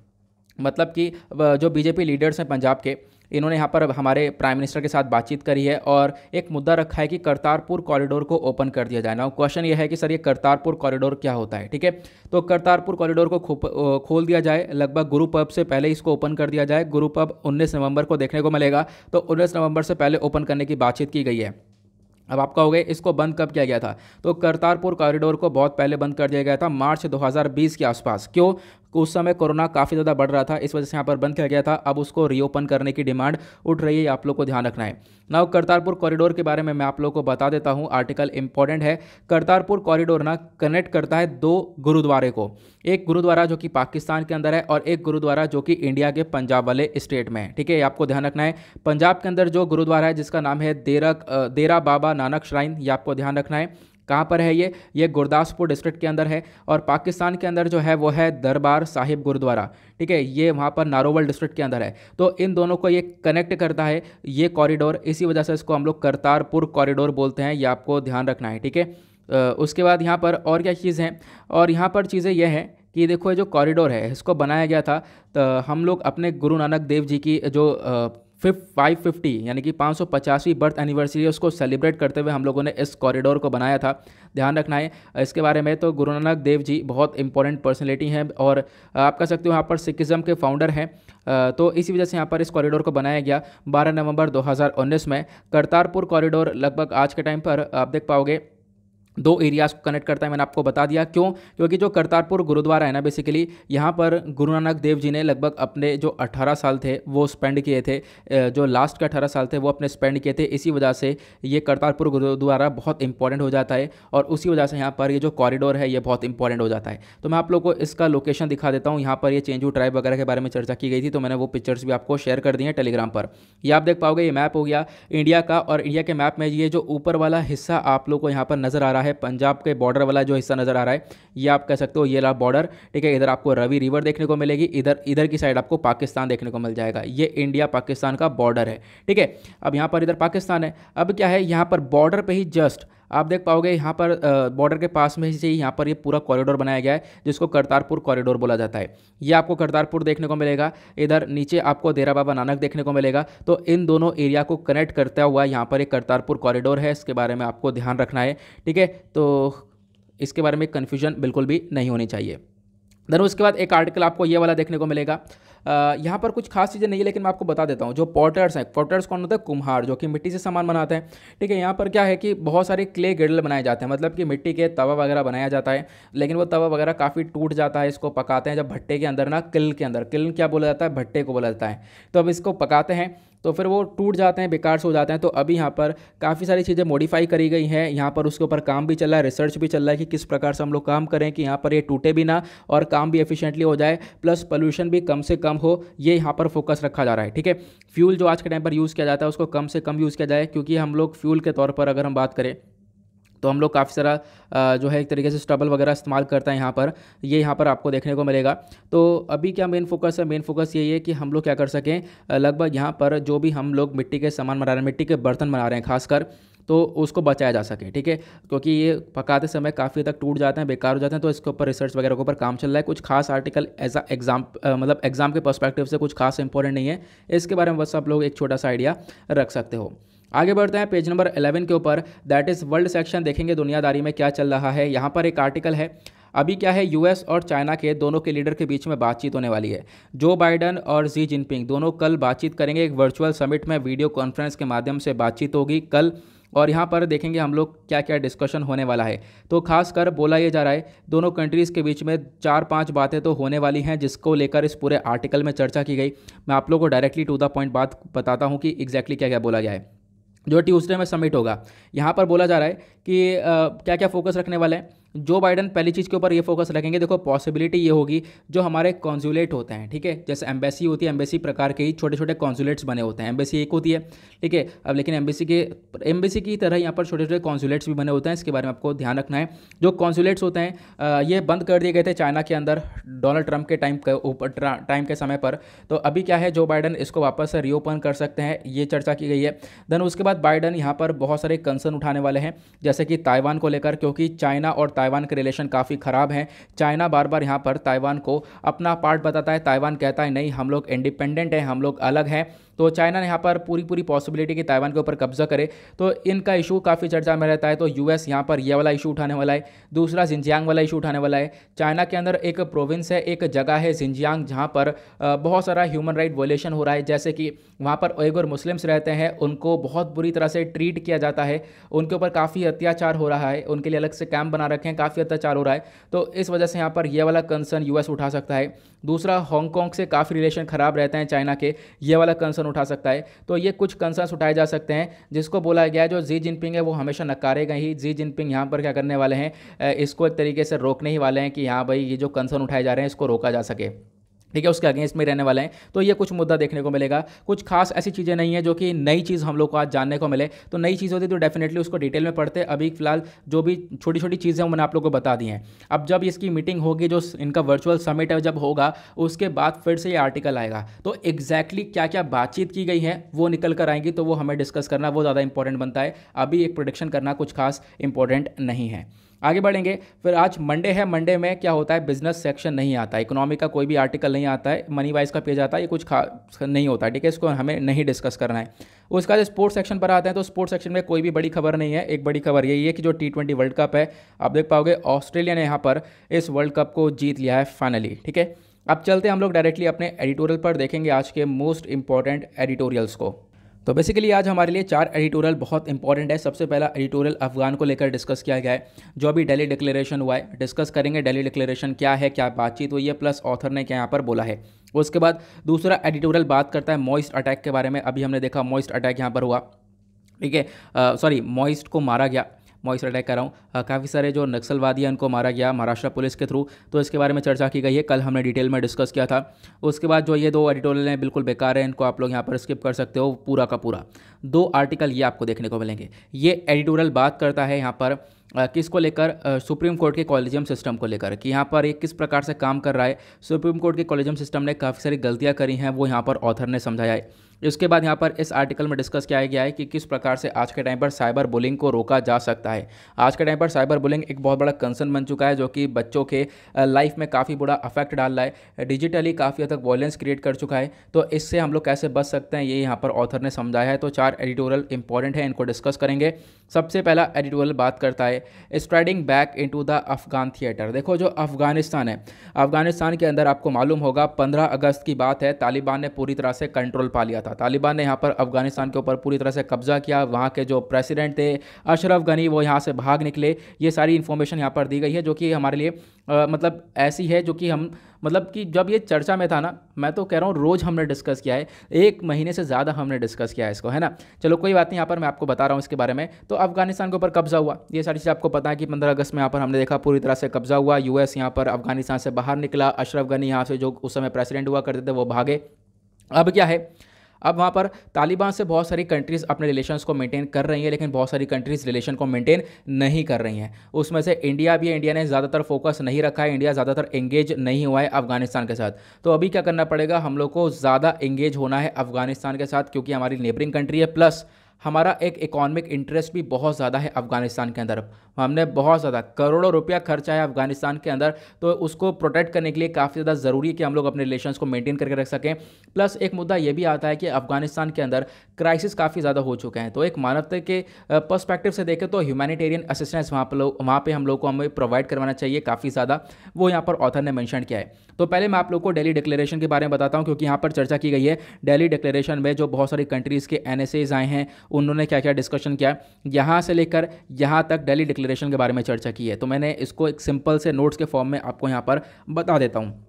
मतलब कि जो बीजेपी लीडर्स हैं पंजाब के इन्होंने यहाँ पर हमारे प्राइम मिनिस्टर के साथ बातचीत करी है और एक मुद्दा रखा है कि करतारपुर कॉरिडोर को ओपन कर दिया जाए ना क्वेश्चन ये है कि सर ये करतारपुर कॉरिडोर क्या होता है ठीक है तो करतारपुर कॉरिडोर को खोल दिया जाए लगभग गुरु पब से पहले इसको ओपन कर दिया जाए गुरु पब उन्नीस नवंबर को देखने को मिलेगा तो उन्नीस नवंबर से पहले ओपन करने की बातचीत की गई है अब आपका हो गया इसको बंद कब किया गया था तो करतारपुर कॉरिडोर को बहुत पहले बंद कर दिया गया था मार्च 2020 के आसपास क्यों उस समय कोरोना काफ़ी ज़्यादा बढ़ रहा था इस वजह से यहाँ पर बंद किया गया था अब उसको रीओपन करने की डिमांड उठ रही है आप लोग को ध्यान रखना है ना करतारपुर कॉरिडोर के बारे में मैं आप लोग को बता देता हूँ आर्टिकल इंपॉर्टेंट है करतारपुर कॉरिडोर ना कनेक्ट करता है दो गुरुद्वारे को एक गुरुद्वारा जो कि पाकिस्तान के अंदर है और एक गुरुद्वारा जो कि इंडिया के पंजाब वाले स्टेट में है ठीक है आपको ध्यान रखना है पंजाब के अंदर जो गुरुद्वारा है जिसका नाम है देरक देरा बाबा नानक श्राइन ये आपको ध्यान रखना है कहाँ पर है ये ये गुरदासपुर डिस्ट्रिक्ट के अंदर है और पाकिस्तान के अंदर जो है वो है दरबार साहिब गुरुद्वारा ठीक है ये वहाँ पर नारोवल डिस्ट्रिक्ट के अंदर है तो इन दोनों को ये कनेक्ट करता है ये कॉरिडोर इसी वजह से इसको हम लोग करतारपुर कॉरिडोर बोलते हैं ये आपको ध्यान रखना है ठीक है उसके बाद यहाँ पर और क्या चीज़ हैं और यहाँ पर चीज़ें यह हैं कि देखो ये जो कॉरिडोर है इसको बनाया गया था तो हम लोग अपने गुरु नानक देव जी की जो फाइव फिफ्टी यानी कि पाँच सौ पचासवीं बर्थ एनिवर्सरी उसको सेलिब्रेट करते हुए हम लोगों ने इस कॉरिडोर को बनाया था ध्यान रखना है इसके बारे में तो गुरु नानक देव जी बहुत इंपॉर्टेंट पर्सनैलिटी हैं और आप कह सकते हो यहाँ पर सिखिज़म के फाउंडर हैं तो इसी वजह से यहाँ पर इस कॉरिडोर को बनाया गया 12 नवंबर 2019 में करतारपुर कॉरिडोर लगभग आज के टाइम पर आप देख पाओगे दो एरियाज़ को कनेक्ट करता है मैंने आपको बता दिया क्यों क्योंकि जो करतारपुर गुरुद्वारा है ना बेसिकली यहाँ पर गुरु नानक देव जी ने लगभग अपने जो 18 साल थे वो स्पेंड किए थे जो लास्ट के 18 साल थे वो अपने स्पेंड किए थे इसी वजह से ये करतारपुर गुरुद्वारा बहुत इंपॉर्टेंट हो जाता है और उसी वजह से यहाँ पर ये जो कॉरिडोर है ये बहुत इंपॉर्टेंट हो जाता है तो मैं आप लोग को इसका लोकेशन दिखा देता हूँ यहाँ पर ये चेंजू ट्राइब वगैरह के बारे में चर्चा की गई थी तो मैंने वो पिक्चर्स भी आपको शेयर कर दी हैं टेलीग्राम पर यह आप देख पाओगे ये मैप हो गया इंडिया का और इंडिया के मैप में ये जो ऊपर वाला हिस्सा आप लोग को यहाँ पर नजर आ रहा है है पंजाब के बॉर्डर वाला जो हिस्सा नज़र आ रहा है ये आप कह सकते हो ये रहा बॉर्डर ठीक है इधर आपको रवि रिवर देखने को मिलेगी इधर इधर की साइड आपको पाकिस्तान देखने को मिल जाएगा ये इंडिया पाकिस्तान का बॉर्डर है ठीक है अब यहाँ पर इधर पाकिस्तान है अब क्या है यहाँ पर बॉर्डर पर ही जस्ट आप देख पाओगे यहाँ पर बॉर्डर के पास में से यहाँ पर ये यह पूरा कॉरिडोर बनाया गया है जिसको करतारपुर कॉरिडोर बोला जाता है ये आपको करतारपुर देखने को मिलेगा इधर नीचे आपको देरा बाबा नानक देखने को मिलेगा तो इन दोनों एरिया को कनेक्ट करता हुआ यहाँ पर एक करतारपुर कॉरिडोर है इसके बारे में आपको ध्यान रखना है ठीक है तो इसके बारे में कन्फ्यूजन बिल्कुल भी नहीं होनी चाहिए धन उसके बाद एक आर्टिकल आपको ये वाला देखने को मिलेगा यहाँ पर कुछ खास चीज़ें नहीं है लेकिन मैं आपको बता देता हूँ जो पॉटर्स हैं पॉटर्स कौन होता है कुम्हार जो कि मिट्टी से सामान बनाते हैं ठीक है यहाँ पर क्या है कि बहुत सारे क्ले गिडल बनाए जाते हैं मतलब कि मिट्टी के तवा वगैरह बनाया जाता है लेकिन वो तवा वगैरह काफ़ी टूट जाता है इसको पकाते हैं जब भट्टे के अंदर ना किल के अंदर किल क्या बोला जाता है भट्टे को बोला जाता है तो अब इसको पकाते हैं तो फिर वो टूट जाते हैं बेकार से हो जाते हैं तो अभी यहाँ पर काफ़ी सारी चीज़ें मॉडिफाई करी गई हैं यहाँ पर उसके ऊपर काम भी चल रहा है रिसर्च भी चल रहा है कि किस प्रकार से हम लोग काम करें कि यहाँ पर ये टूटे भी ना और काम भी एफिशिएंटली हो जाए प्लस पोल्यूशन भी कम से कम हो ये यहाँ पर फोकस रखा जा रहा है ठीक है फ्यूल जो आज के टाइम पर यूज़ किया जाता है उसको कम से कम यूज़ किया जाए क्योंकि हम लोग फ्यूल के तौर पर अगर हम बात करें तो हम लोग काफ़ी सारा जो है एक तरीके से स्टबल वगैरह इस्तेमाल करता है यहाँ पर ये यहाँ पर आपको देखने को मिलेगा तो अभी क्या मेन फोकस है मेन फोकस यही है कि हम लोग क्या कर सकें लगभग यहाँ पर जो भी हम लोग मिट्टी के सामान बना रहे हैं मिट्टी के बर्तन बना रहे हैं खासकर तो उसको बचाया जा सके ठीक है क्योंकि ये पकाते समय काफ़ी तक टूट जाते हैं बेकार हो जाते हैं तो इसके ऊपर रिसर्च वगैरह के ऊपर काम चल रहा है कुछ खास आर्टिकल एज एग्जाम मतलब एग्जाम के पर्सपेक्टिव से कुछ खास इंपॉर्टेंट नहीं है इसके बारे में बस आप लोग एक छोटा सा आइडिया रख सकते हो आगे बढ़ते हैं पेज नंबर 11 के ऊपर दैट इज़ वर्ल्ड सेक्शन देखेंगे दुनियादारी में क्या चल रहा है यहाँ पर एक आर्टिकल है अभी क्या है यूएस और चाइना के दोनों के लीडर के बीच में बातचीत होने वाली है जो बाइडन और जी जिनपिंग दोनों कल बातचीत करेंगे एक वर्चुअल समिट में वीडियो कॉन्फ्रेंस के माध्यम से बातचीत होगी कल और यहाँ पर देखेंगे हम लोग क्या क्या डिस्कशन होने वाला है तो खासकर बोला यह जा रहा है दोनों कंट्रीज़ के बीच में चार पांच बातें तो होने वाली हैं जिसको लेकर इस पूरे आर्टिकल में चर्चा की गई मैं आप लोग को डायरेक्टली टू द पॉइंट बात बताता हूँ कि एग्जैक्टली क्या क्या बोला गया है जो ट्यूसडे में सबमिट होगा यहाँ पर बोला जा रहा है कि आ, क्या क्या फोकस रखने वाले हैं जो बाइडन पहली चीज़ के ऊपर ये फोकस रखेंगे देखो पॉसिबिलिटी ये होगी जो हमारे कॉन्सुलेट होते हैं ठीक है जैसे एम्बेसी होती है एम्बेसी प्रकार के ही छोटे छोटे कॉन्सुलेट्स बने होते हैं एम्बेसी एक होती है ठीक है अब लेकिन एम्बेसी के एम्बेसी की तरह यहाँ पर छोटे छोटे कॉन्सुलेट्स भी बने होते हैं इसके बारे में आपको ध्यान रखना है जो कॉन्सुलेट्स होते हैं ये बंद कर दिए गए थे चाइना के अंदर डोनाल्ड ट्रंप के टाइम के ऊपर टाइम के समय पर तो अभी क्या है जो बाइडन इसको वापस रीओपन कर सकते हैं ये चर्चा की गई है देन उसके बाद बाइडन यहाँ पर बहुत सारे कंसर्न उठाने वाले हैं जैसे कि ताइवान को लेकर क्योंकि चाइना और ताइवान के रिलेशन काफ़ी ख़राब हैं चाइना बार बार यहाँ पर ताइवान को अपना पार्ट बताता है ताइवान कहता है नहीं हम लोग इंडिपेंडेंट हैं हम लोग अलग हैं तो चाइना ने यहाँ पर पूरी पूरी पॉसिबिलिटी कि ताइवान के ऊपर कब्जा करे तो इनका इशू काफ़ी चर्चा में रहता है तो यूएस यहाँ पर ये वाला इशू उठाने वाला है दूसरा जिंजियांग वाला इशू उठाने वाला है चाइना के अंदर एक प्रोविंस है एक जगह है जिंजियांग जहाँ पर बहुत सारा ह्यूमन राइट वोलेशन हो रहा है जैसे कि वहाँ पर ओगर मुस्लिम्स रहते हैं उनको बहुत बुरी तरह से ट्रीट किया जाता है उनके ऊपर काफ़ी अत्याचार हो रहा है उनके लिए अलग से कैंप बना रखे हैं काफ़ी अत्याचार हो रहा है तो इस वजह से यहाँ पर यह वाला कंसर्न यूएस उठा सकता है दूसरा हांगकॉन्ग से काफ़ी रिलेशन खराब रहते हैं चाइना के ये वाला कंसर्न कंसर्न उठा सकता है तो ये कुछ कंसर्न उठाए जा सकते हैं जिसको बोला गया जो जी जिनपिंग है वो हमेशा नकारेगा ही जी जिनपिंग यहाँ पर क्या करने वाले हैं इसको एक तरीके से रोकने ही वाले हैं कि हाँ भाई ये जो कंसर्न उठाए जा रहे हैं इसको रोका जा सके ठीक है उसके अगेंस्ट में रहने वाले हैं तो ये कुछ मुद्दा देखने को मिलेगा कुछ खास ऐसी चीज़ें नहीं है जो कि नई चीज़ हम लोग को आज जानने को मिले तो नई चीज़ होती तो डेफिनेटली उसको डिटेल में पढ़ते अभी फिलहाल जो भी छोटी छोटी चीज़ें मैंने आप लोग को बता दी हैं अब जब इसकी मीटिंग होगी जो इनका वर्चुअल समिट है जब होगा उसके बाद फिर से ये आर्टिकल आएगा तो एग्जैक्टली क्या क्या बातचीत की गई है वो निकल कर आएंगी तो वो हमें डिस्कस करना वो ज़्यादा इंपॉर्टेंट बनता है अभी एक प्रोडिक्शन करना कुछ खास इंपॉर्टेंट नहीं है आगे बढ़ेंगे फिर आज मंडे है मंडे में क्या होता है बिजनेस सेक्शन नहीं आता है इकोनॉमी का कोई भी आर्टिकल नहीं आता है मनी वाइज का पेज आता है ये कुछ खास नहीं होता ठीक है इसको हमें नहीं डिस्कस करना है उसके बाद स्पोर्ट्स सेक्शन पर आते हैं तो स्पोर्ट्स सेक्शन में कोई भी बड़ी खबर नहीं है एक बड़ी खबर यही है कि जो टी ट्वेंटी वर्ल्ड कप है आप देख पाओगे ऑस्ट्रेलिया ने यहाँ पर इस वर्ल्ड कप को जीत लिया है फाइनली ठीक है अब चलते हैं हम लोग डायरेक्टली अपने एडिटोरियल पर देखेंगे आज के मोस्ट इंपॉर्टेंट एडिटोरियल्स को तो बेसिकली आज हमारे लिए चार एडिटोरियल बहुत इंपॉर्टेंट है सबसे पहला एडिटोरियल अफगान को लेकर डिस्कस किया गया है जो अभी डेली डिक्लेरेशन हुआ है डिस्कस करेंगे डेली डिक्लेरेशन क्या है क्या बातचीत हुई है प्लस ऑथर ने क्या यहाँ पर बोला है उसके बाद दूसरा एडिटोरियल बात करता है मॉइस्ट अटैक के बारे में अभी हमने देखा मॉइस्ट अटैक यहाँ पर हुआ ठीक है सॉरी मॉइस्ट को मारा गया इसे अटैक कराऊँ काफ़ी सारे जो नक्सलवादी हैं उनको मारा गया महाराष्ट्र पुलिस के थ्रू तो इसके बारे में चर्चा की गई है कल हमने डिटेल में डिस्कस किया था उसके बाद जो ये दो एडिटोरियल हैं बिल्कुल बेकार हैं इनको आप लोग यहाँ पर स्किप कर सकते हो पूरा का पूरा दो आर्टिकल ये आपको देखने को मिलेंगे ये एडिटोरियल बात करता है यहाँ पर किसको लेकर सुप्रीम कोर्ट के कॉलेजियम सिस्टम को लेकर कि यहाँ पर ये किस प्रकार से काम कर रहा है सुप्रीम कोर्ट के कॉलेजियम सिस्टम ने काफ़ी सारी गलतियाँ करी हैं वो यहाँ पर ऑथर ने समझाया है इसके बाद यहाँ पर इस आर्टिकल में डिस्कस किया गया है कि किस प्रकार से आज के टाइम पर साइबर बुलिंग को रोका जा सकता है आज के टाइम पर साइबर बुलिंग एक बहुत बड़ा कंसर्न बन चुका है जो कि बच्चों के लाइफ में काफ़ी बुरा अफेक्ट डाल रहा है डिजिटली काफ़ी हद तक वॉयलेंस क्रिएट कर चुका है तो इससे हम लोग कैसे बच सकते हैं ये यहाँ पर ऑथर ने समझाया है तो चार एडिटोरियल इंपॉर्टेंट है इनको डिस्कस करेंगे सबसे पहला एडिटोरियल बात करता है striding back into the Afghan theatre देखो जो अफगानिस्तान है अफगानिस्तान के अंदर आपको मालूम होगा 15 अगस्त की बात है तालिबान ने पूरी तरह से कंट्रोल पा लिया था तालिबान ने यहाँ पर अफगानिस्तान के ऊपर पूरी तरह से कब्जा किया वहाँ के जो प्रेसिडेंट थे अशरफ गनी वो यहाँ से भाग निकले ये सारी इन्फॉर्मेशन यहाँ पर दी गई है जो कि हमारे लिए आ, मतलब ऐसी है जो कि हम मतलब कि जब ये चर्चा में था ना मैं तो कह रहा हूँ रोज़ हमने डिस्कस किया है एक महीने से ज़्यादा हमने डिस्कस किया है इसको है ना चलो कोई बात नहीं यहाँ पर मैं आपको बता रहा हूँ इसके बारे में तो अफगानिस्तान के ऊपर कब्जा हुआ ये सारी चीज़ आपको पता है कि पंद्रह अगस्त में यहाँ पर हमने देखा पूरी तरह से कब्जा हुआ यू यहाँ पर अफगानिस्तान से बाहर निकला अशरफ गनी यहाँ से जो उस समय प्रेसिडेंट हुआ करते थे वो भागे अब क्या है अब वहाँ पर तालिबान से बहुत सारी कंट्रीज़ अपने रिलेशंस को मेंटेन कर रही हैं लेकिन बहुत सारी कंट्रीज़ रिलेशन को मेंटेन नहीं कर रही हैं उसमें से इंडिया भी इंडिया ने ज़्यादातर फोकस नहीं रखा है इंडिया ज़्यादातर एंगेज नहीं हुआ है अफगानिस्तान के साथ तो अभी क्या करना पड़ेगा हम लोग को ज़्यादा एंगेज होना है अफगानिस्तान के साथ क्योंकि हमारी नेबरिंग कंट्री है प्लस हमारा एक इकोनॉमिक इंटरेस्ट भी बहुत ज़्यादा है अफगानिस्तान के अंदर हमने बहुत ज़्यादा करोड़ों रुपया खर्चा है अफगानिस्तान के अंदर तो उसको प्रोटेक्ट करने के लिए काफ़ी ज़्यादा ज़रूरी है कि हम लोग अपने रिलेशन को मेनटेन करके रख सकें प्लस एक मुद्दा ये भी आता है कि अफगानिस्तान के अंदर क्राइसिस काफ़ी ज़्यादा हो चुके हैं तो एक मानवता के पर्स्पेक्टिव से देखें तो ह्यूमैनिटेरियन असिस्टेंस वहाँ पर लोग वहाँ पर हम लोग को हमें प्रोवाइड करवाना चाहिए काफ़ी ज़्यादा वो यहाँ पर ऑथर ने मैंशन किया है तो पहले मैं आप लोग को डेली डिक्लेरेशन के बारे में बताता हूँ क्योंकि यहाँ पर चर्चा की गई है डेली डिक्लेरेशन में जो बहुत सारी कंट्रीज़ के एन आए हैं उन्होंने क्या क्या डिस्कशन किया यहाँ से लेकर यहाँ तक डेली डिक्लेरेशन के बारे में चर्चा की है तो मैंने इसको एक सिंपल से नोट्स के फॉर्म में आपको यहाँ पर बता देता हूँ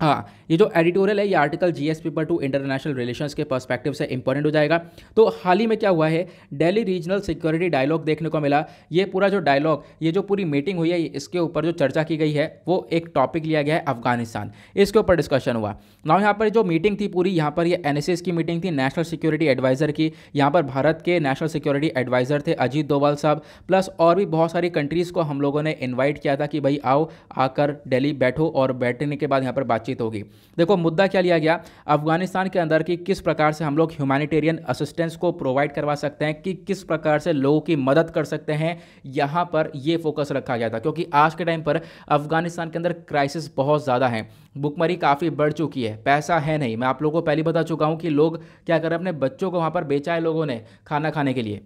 हाँ ये जो एडिटोरियल है ये article G S paper two international relations के पर्सपेक्टिव से इंपॉर्टेंट हो जाएगा तो हाल ही में क्या हुआ है दिल्ली रीजनल सिक्योरिटी डायलॉग देखने को मिला ये पूरा जो डायलॉग ये जो पूरी मीटिंग हुई है इसके ऊपर जो चर्चा की गई है वो एक टॉपिक लिया गया है अफगानिस्तान इसके ऊपर डिस्कशन हुआ ना यहाँ पर जो मीटिंग थी पूरी यहाँ पर ये एन की मीटिंग थी नेशनल सिक्योरिटी एडवाइज़र की यहाँ पर भारत के नेशनल सिक्योरिटी एडवाइज़र थे अजीत डोवाल साहब प्लस और भी बहुत सारी कंट्रीज़ को हम लोगों ने इन्वाइट किया था कि भाई आओ आकर डेली बैठो और बैठने के बाद यहाँ पर बातचीत बातचीत होगी देखो मुद्दा क्या लिया गया अफगानिस्तान के अंदर कि किस प्रकार से हम लोग ह्यूमैनिटेरियन असिस्टेंस को प्रोवाइड करवा सकते हैं कि किस प्रकार से लोगों की मदद कर सकते हैं यहाँ पर ये फोकस रखा गया था क्योंकि आज के टाइम पर अफगानिस्तान के अंदर क्राइसिस बहुत ज़्यादा है भुखमरी काफ़ी बढ़ चुकी है पैसा है नहीं मैं आप लोगों को पहले बता चुका हूँ कि लोग क्या करें अपने बच्चों को वहाँ पर बेचा है लोगों ने खाना खाने के लिए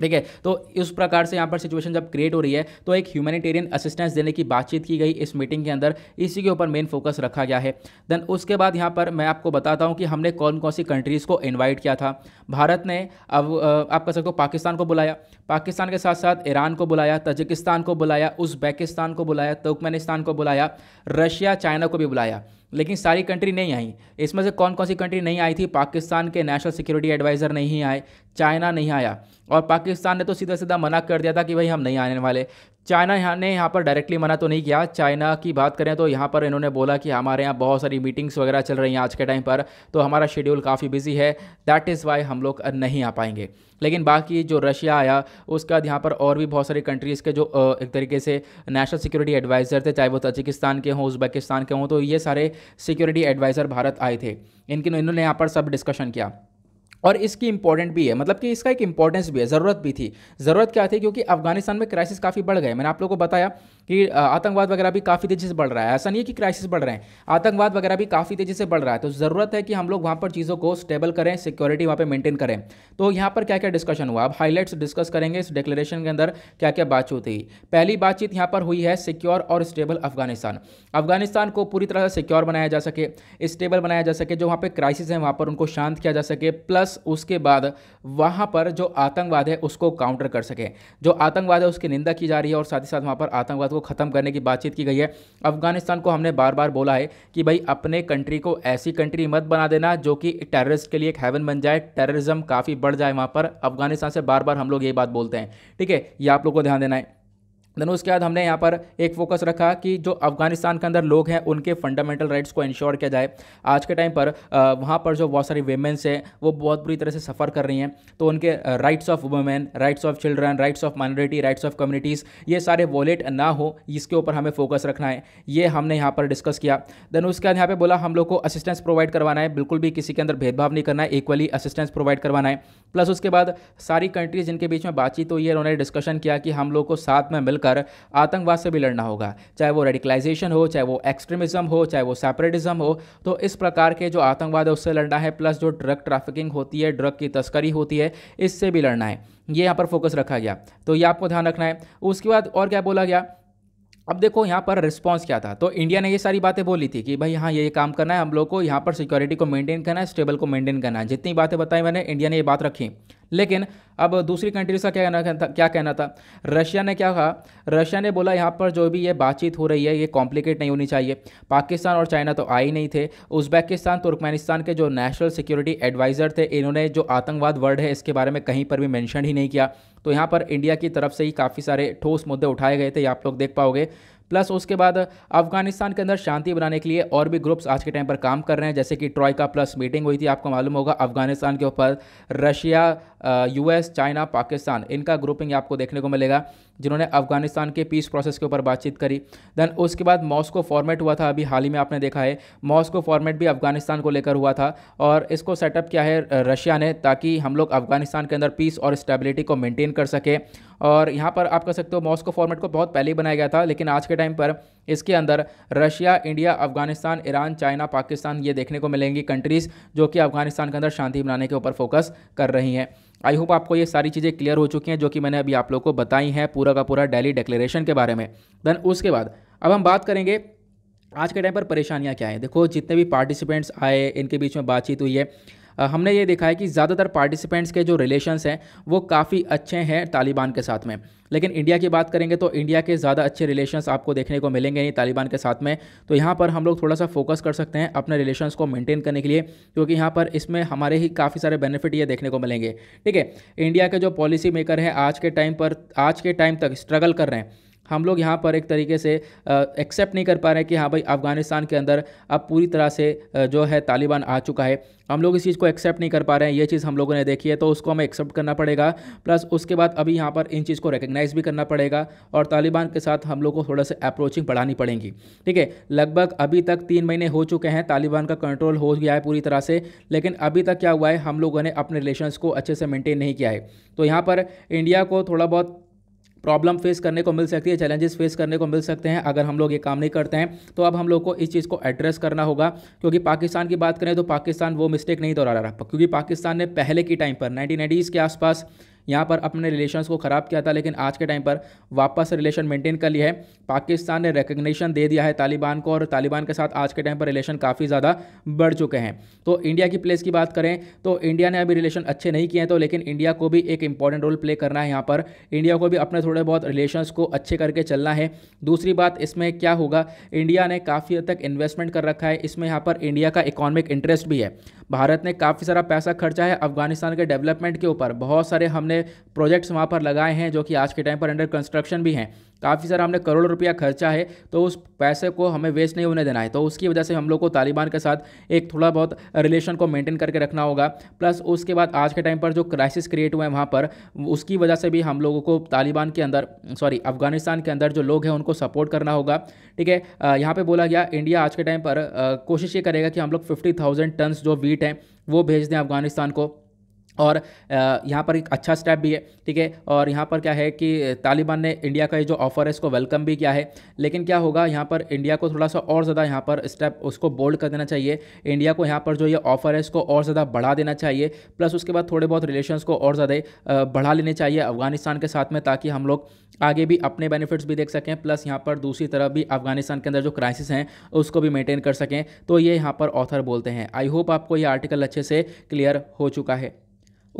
ठीक है तो इस प्रकार से यहाँ पर सिचुएशन जब क्रिएट हो रही है तो एक ह्यूमैनिटेरियन असिस्टेंस देने की बातचीत की गई इस मीटिंग के अंदर इसी के ऊपर मेन फोकस रखा गया है देन उसके बाद यहाँ पर मैं आपको बताता हूँ कि हमने कौन कौन सी कंट्रीज़ को इन्वाइट किया था भारत ने अब आप कह सकते हो पाकिस्तान को बुलाया पाकिस्तान के साथ साथ ईरान को बुलाया तजिकिस्तान को बुलाया उज्बेकिस्तान को बुलाया तुर्कमेनिस्तान को बुलाया रशिया चाइना को भी बुलाया लेकिन सारी कंट्री नहीं आई इसमें से कौन कौन सी कंट्री नहीं आई थी पाकिस्तान के नेशनल सिक्योरिटी एडवाइज़र नहीं आए चाइना नहीं आया और पाकिस्तान ने तो सीधा सीधा मना कर दिया था कि भाई हम नहीं आने वाले चाइना यहाँ ने यहाँ पर डायरेक्टली मना तो नहीं किया चाइना की बात करें तो यहाँ पर इन्होंने बोला कि हमारे यहाँ बहुत सारी मीटिंग्स वगैरह चल रही हैं आज के टाइम पर तो हमारा शेड्यूल काफ़ी बिजी है दैट इज़ वाई हम लोग नहीं आ पाएंगे लेकिन बाकी जो रशिया आया उसका यहाँ पर और भी बहुत सारी कंट्रीज़ के जो एक तरीके से नेशनल सिक्योरिटी एडवाइज़र थे चाहे वो तजिकिस्तान के हों उज़्बेकिस्तान के हों तो ये सारे सिक्योरिटी एडवाइज़र भारत आए थे इनके इन्होंने यहाँ पर सब डिस्कशन किया और इसकी इंपॉर्टेंट भी है मतलब कि इसका एक इंपॉर्टेंस भी है ज़रूरत भी थी ज़रूरत क्या थी क्योंकि अफगानिस्तान में क्राइसिस काफ़ी बढ़ गए मैंने आप लोगों को बताया कि आतंकवाद वगैरह भी काफ़ी तेज़ी से बढ़ रहा है ऐसा नहीं है कि क्राइसिस बढ़ रहे हैं आतंकवाद वगैरह भी काफ़ी तेज़ी से बढ़ रहा है तो ज़रूरत है कि हम लोग वहाँ पर चीज़ों को स्टेबल करें सिक्योरिटी वहाँ पर मेंटेन करें तो यहाँ पर क्या क्या डिस्कशन हुआ अब हाईलाइट्स डिस्कस करेंगे इस डिक्लेरेशन के अंदर क्या क्या बातचीत हुई पहली बातचीत यहाँ पर हुई है सिक्योर और स्टेबल अफगानिस्तान अफगानिस्तान को पूरी तरह से सिक्योर बनाया जा सके स्टेबल बनाया जा सके जो वहाँ पर क्राइसिस हैं वहाँ पर उनको शांत किया जा सके प्लस उसके बाद वहाँ पर जो आतंकवाद है उसको काउंटर कर सके जो आतंकवाद है उसकी निंदा की जा रही है और साथ ही साथ वहाँ पर आतंकवाद को ख़त्म करने की बातचीत की गई है अफगानिस्तान को हमने बार बार बोला है कि भाई अपने कंट्री को ऐसी कंट्री मत बना देना जो कि टेररिस्ट के लिए एक हैवन बन जाए टेररिज्म काफ़ी बढ़ जाए वहाँ पर अफगानिस्तान से बार बार हम लोग ये बात बोलते हैं ठीक है ये आप लोग को ध्यान देना है देन उसके बाद हमने यहाँ पर एक फोकस रखा कि जो अफगानिस्तान के अंदर लोग हैं उनके फंडामेंटल राइट्स को इंश्योर किया जाए आज के टाइम पर वहाँ पर जो बहुत सारी वेमेंस हैं वो बहुत बुरी तरह से सफ़र कर रही हैं तो उनके rights of women rights of children rights of minority rights of communities ये सारे वॉलेट ना हो इसके ऊपर हमें फोकस रखना है ये हमने यहाँ पर डिस्कस किया देन उसके बाद यहाँ पर बोला हम लोग को असिस्टेंस प्रोवाइड करवाना है बिल्कुल भी किसी के अंदर भेदभाव नहीं करना है इक्वली असिस्टेंस प्रोवाइड करवाना है प्लस उसके बाद सारी कंट्रीज़ जिनके बीच में बातचीत हुई है उन्होंने डिस्कशन किया कि हम लोग को साथ में मिलकर मिलकर आतंकवाद से भी लड़ना होगा चाहे वो रेडिकलाइजेशन हो चाहे वो एक्सट्रीमिज्म हो चाहे वो सेपरेटिज्म हो तो इस प्रकार के जो आतंकवाद है उससे लड़ना है प्लस जो ड्रग ट्रैफिकिंग होती है ड्रग की तस्करी होती है इससे भी लड़ना है ये यहाँ पर फोकस रखा गया तो ये आपको ध्यान रखना है उसके बाद और क्या बोला गया अब देखो यहाँ पर रिस्पॉन्स क्या था तो इंडिया ने ये सारी बातें बोली थी कि भाई हाँ ये काम करना है हम लोग को यहाँ पर सिक्योरिटी को मेंटेन करना है स्टेबल को मेंटेन करना है जितनी बातें बताई मैंने इंडिया ने ये बात रखी लेकिन अब दूसरी कंट्रीज़ का क्या कहना था क्या कहना था रशिया ने क्या कहा रशिया ने बोला यहाँ पर जो भी ये बातचीत हो रही है ये कॉम्प्लिकेट नहीं होनी चाहिए पाकिस्तान और चाइना तो आए ही नहीं थे उज्बेकिस्तान तुर्कमेनिस्तान के जो नेशनल सिक्योरिटी एडवाइज़र थे इन्होंने जो आतंकवाद वर्ड है इसके बारे में कहीं पर भी मैंशन ही नहीं किया तो यहाँ पर इंडिया की तरफ से ही काफ़ी सारे ठोस मुद्दे उठाए गए थे आप लोग देख पाओगे प्लस उसके बाद अफगानिस्तान के अंदर शांति बनाने के लिए और भी ग्रुप्स आज के टाइम पर काम कर रहे हैं जैसे कि ट्रॉयका प्लस मीटिंग हुई थी आपको मालूम होगा अफगानिस्तान के ऊपर रशिया यूएस चाइना पाकिस्तान इनका ग्रुपिंग आपको देखने को मिलेगा जिन्होंने अफगानिस्तान के पीस प्रोसेस के ऊपर बातचीत करी देन उसके बाद मॉस्को फॉर्मेट हुआ था अभी हाल ही में आपने देखा है मॉस्को फॉर्मेट भी अफगानिस्तान को लेकर हुआ था और इसको सेटअप किया है रशिया ने ताकि हम लोग अफगानिस्तान के अंदर पीस और स्टेबिलिटी को मेंटेन कर सके और यहाँ पर आप कह सकते हो मॉस्को फॉर्मेट को बहुत पहले ही बनाया गया था लेकिन आज के टाइम पर इसके अंदर Russia India Afghanistan Iran China Pakistan ये देखने को मिलेंगी कंट्रीज़ जो कि अफगानिस्तान के अंदर शांति बनाने के ऊपर फोकस कर रही हैं आई होप आपको ये सारी चीज़ें क्लियर हो चुकी हैं जो कि मैंने अभी आप लोग को बताई हैं पूरा का पूरा डेली डिक्लेरेशन के बारे में देन उसके बाद अब हम बात करेंगे आज के टाइम पर परेशानियाँ क्या हैं देखो जितने भी पार्टिसिपेंट्स आए इनके बीच में बातचीत हुई है हमने ये देखा है कि ज़्यादातर पार्टिसिपेंट्स के जो रिलेशंस हैं वो काफ़ी अच्छे हैं तालिबान के साथ में लेकिन इंडिया की बात करेंगे तो इंडिया के ज़्यादा अच्छे रिलेशंस आपको देखने को मिलेंगे नहीं तालिबान के साथ में तो यहाँ पर हम लोग थोड़ा सा फोकस कर सकते हैं अपने रिलेशंस को मेंटेन करने के लिए क्योंकि यहाँ पर इसमें हमारे ही काफ़ी सारे बेनिफिट ये देखने को मिलेंगे ठीक है इंडिया के जो पॉलिसी मेकर हैं आज के टाइम पर आज के टाइम तक स्ट्रगल कर रहे हैं हम लोग यहाँ पर एक तरीके से एक्सेप्ट नहीं कर पा रहे हैं कि हाँ भाई अफ़गानिस्तान के अंदर अब पूरी तरह से जो है तालिबान आ चुका है हम लोग इस चीज़ को एक्सेप्ट नहीं कर पा रहे हैं ये चीज़ हम लोगों ने देखी है तो उसको हमें एक्सेप्ट करना पड़ेगा प्लस उसके बाद अभी यहाँ पर इन चीज़ को रिकग्नाइज़ भी करना पड़ेगा और तालिबान के साथ हम लोग को थोड़ा सा अप्रोचिंग बढ़ानी पड़ेगी ठीक है लगभग अभी तक तीन महीने हो चुके हैं तालिबान का कंट्रोल हो गया है पूरी तरह से लेकिन अभी तक क्या हुआ है हम लोगों ने अपने रिलेशन को अच्छे से मेनटेन नहीं किया है तो यहाँ पर इंडिया को थोड़ा बहुत प्रॉब्लम फेस करने को मिल सकती है चैलेंजेस फेस करने को मिल सकते हैं अगर हम लोग ये काम नहीं करते हैं तो अब हम लोग को इस चीज़ को एड्रेस करना होगा क्योंकि पाकिस्तान की बात करें तो पाकिस्तान वो मिस्टेक नहीं दोहरा रहा क्योंकि पाकिस्तान ने पहले के टाइम पर नाइनटीन के आसपास यहाँ पर अपने रिलेशंस को ख़राब किया था लेकिन आज के टाइम पर वापस रिलेशन मेंटेन कर लिया है पाकिस्तान ने रिकग्निशन दे दिया है तालिबान को और तालिबान के साथ आज के टाइम पर रिलेशन काफ़ी ज़्यादा बढ़ चुके हैं तो इंडिया की प्लेस की बात करें तो इंडिया ने अभी रिलेशन अच्छे नहीं किए हैं तो लेकिन इंडिया को भी एक इंपॉर्टेंट रोल प्ले करना है यहाँ पर इंडिया को भी अपने थोड़े बहुत रिलेशन को अच्छे करके चलना है दूसरी बात इसमें क्या होगा इंडिया ने काफ़ी हद तक इन्वेस्टमेंट कर रखा है इसमें यहाँ पर इंडिया का इकोनॉमिक इंटरेस्ट भी है भारत ने काफ़ी सारा पैसा खर्चा है अफगानिस्तान के डेवलपमेंट के ऊपर बहुत सारे हमने हमने प्रोजेक्ट्स वहाँ पर लगाए हैं जो कि आज के टाइम पर अंडर कंस्ट्रक्शन भी हैं काफ़ी सारा हमने करोड़ रुपया खर्चा है तो उस पैसे को हमें वेस्ट नहीं होने देना है तो उसकी वजह से हम लोग को तालिबान के साथ एक थोड़ा बहुत रिलेशन को मेंटेन करके रखना होगा प्लस उसके बाद आज के टाइम पर जो क्राइसिस क्रिएट हुए हैं वहाँ पर उसकी वजह से भी हम लोगों को तालिबान के अंदर सॉरी अफगानिस्तान के अंदर जो लोग हैं उनको सपोर्ट करना होगा ठीक है यहाँ पर बोला गया इंडिया आज के टाइम पर कोशिश ये करेगा कि हम लोग फिफ्टी थाउजेंड टन्स जो वीट हैं वो भेज दें अफगानिस्तान को और यहाँ पर एक अच्छा स्टेप भी है ठीक है और यहाँ पर क्या है कि तालिबान ने इंडिया का ये जो ऑफर है इसको वेलकम भी किया है लेकिन क्या होगा यहाँ पर इंडिया को थोड़ा सा और ज़्यादा यहाँ पर स्टेप उसको बोल्ड कर देना चाहिए इंडिया को यहाँ पर जो ये ऑफर है इसको और ज़्यादा बढ़ा देना चाहिए प्लस उसके बाद थोड़े बहुत रिलेशन को और ज़्यादा बढ़ा लेने चाहिए अफगानिस्तान के साथ में ताकि हम लोग आगे भी अपने बेनिफिट्स भी देख सकें प्लस यहाँ पर दूसरी तरफ भी अफगानिस्तान के अंदर जो क्राइसिस हैं उसको भी मेंटेन कर सकें तो ये यहाँ पर ऑथर बोलते हैं आई होप आपको ये आर्टिकल अच्छे से क्लियर हो चुका है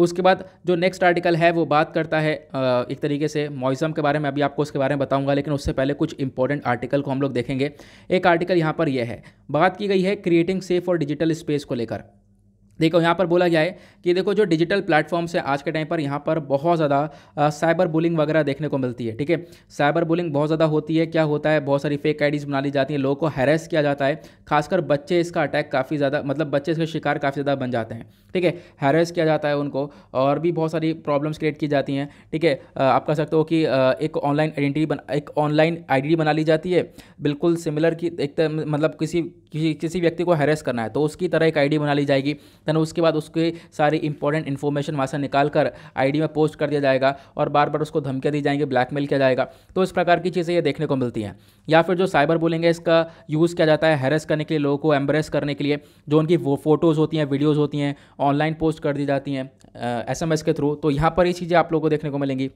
उसके बाद जो नेक्स्ट आर्टिकल है वो बात करता है एक तरीके से मौसम के बारे में अभी आपको उसके बारे में बताऊंगा लेकिन उससे पहले कुछ इंपॉर्टेंट आर्टिकल को हम लोग देखेंगे एक आर्टिकल यहाँ पर यह है बात की गई है क्रिएटिंग सेफ और डिजिटल स्पेस को लेकर देखो यहाँ पर बोला गया है कि देखो जो डिजिटल प्लेटफॉर्म्स है आज के टाइम पर यहाँ पर बहुत ज़्यादा साइबर बुलिंग वगैरह देखने को मिलती है ठीक है साइबर बुलिंग बहुत ज़्यादा होती है क्या होता है बहुत सारी फेक आईडीज़ बना ली जाती हैं लोगों को हैरेस किया जाता है खासकर बच्चे इसका अटैक काफ़ी ज़्यादा मतलब बच्चे इसके शिकार काफ़ी ज़्यादा बन जाते हैं ठीक है हैरेस किया जाता है उनको और भी बहुत सारी प्रॉब्लम्स क्रिएट की जाती हैं ठीक है आप कह सकते हो कि एक ऑनलाइन आइडेंटिटी एक ऑनलाइन आई बना ली जाती है बिल्कुल सिमिलर की एक मतलब किसी किसी किसी व्यक्ति को हैरेस करना है तो उसकी तरह एक आईडी बना ली जाएगी देन उसके बाद उसके सारी इंपॉर्टेंट इन्फॉर्मेशन वहाँ से निकाल कर आई में पोस्ट कर दिया जाएगा और बार बार उसको धमकियाँ दी जाएंगी ब्लैकमेल किया जाएगा तो इस प्रकार की चीज़ें ये देखने को मिलती हैं या फिर जो साइबर बोलेंगे इसका यूज़ किया जाता है हैरेस करने के लिए लोगों को एम्बरेस करने के लिए जो उनकी वो फोटोज़ होती हैं वीडियोज़ होती हैं ऑनलाइन पोस्ट कर दी जाती हैं एस के थ्रू तो यहाँ पर ये चीज़ें आप लोगों को देखने को मिलेंगी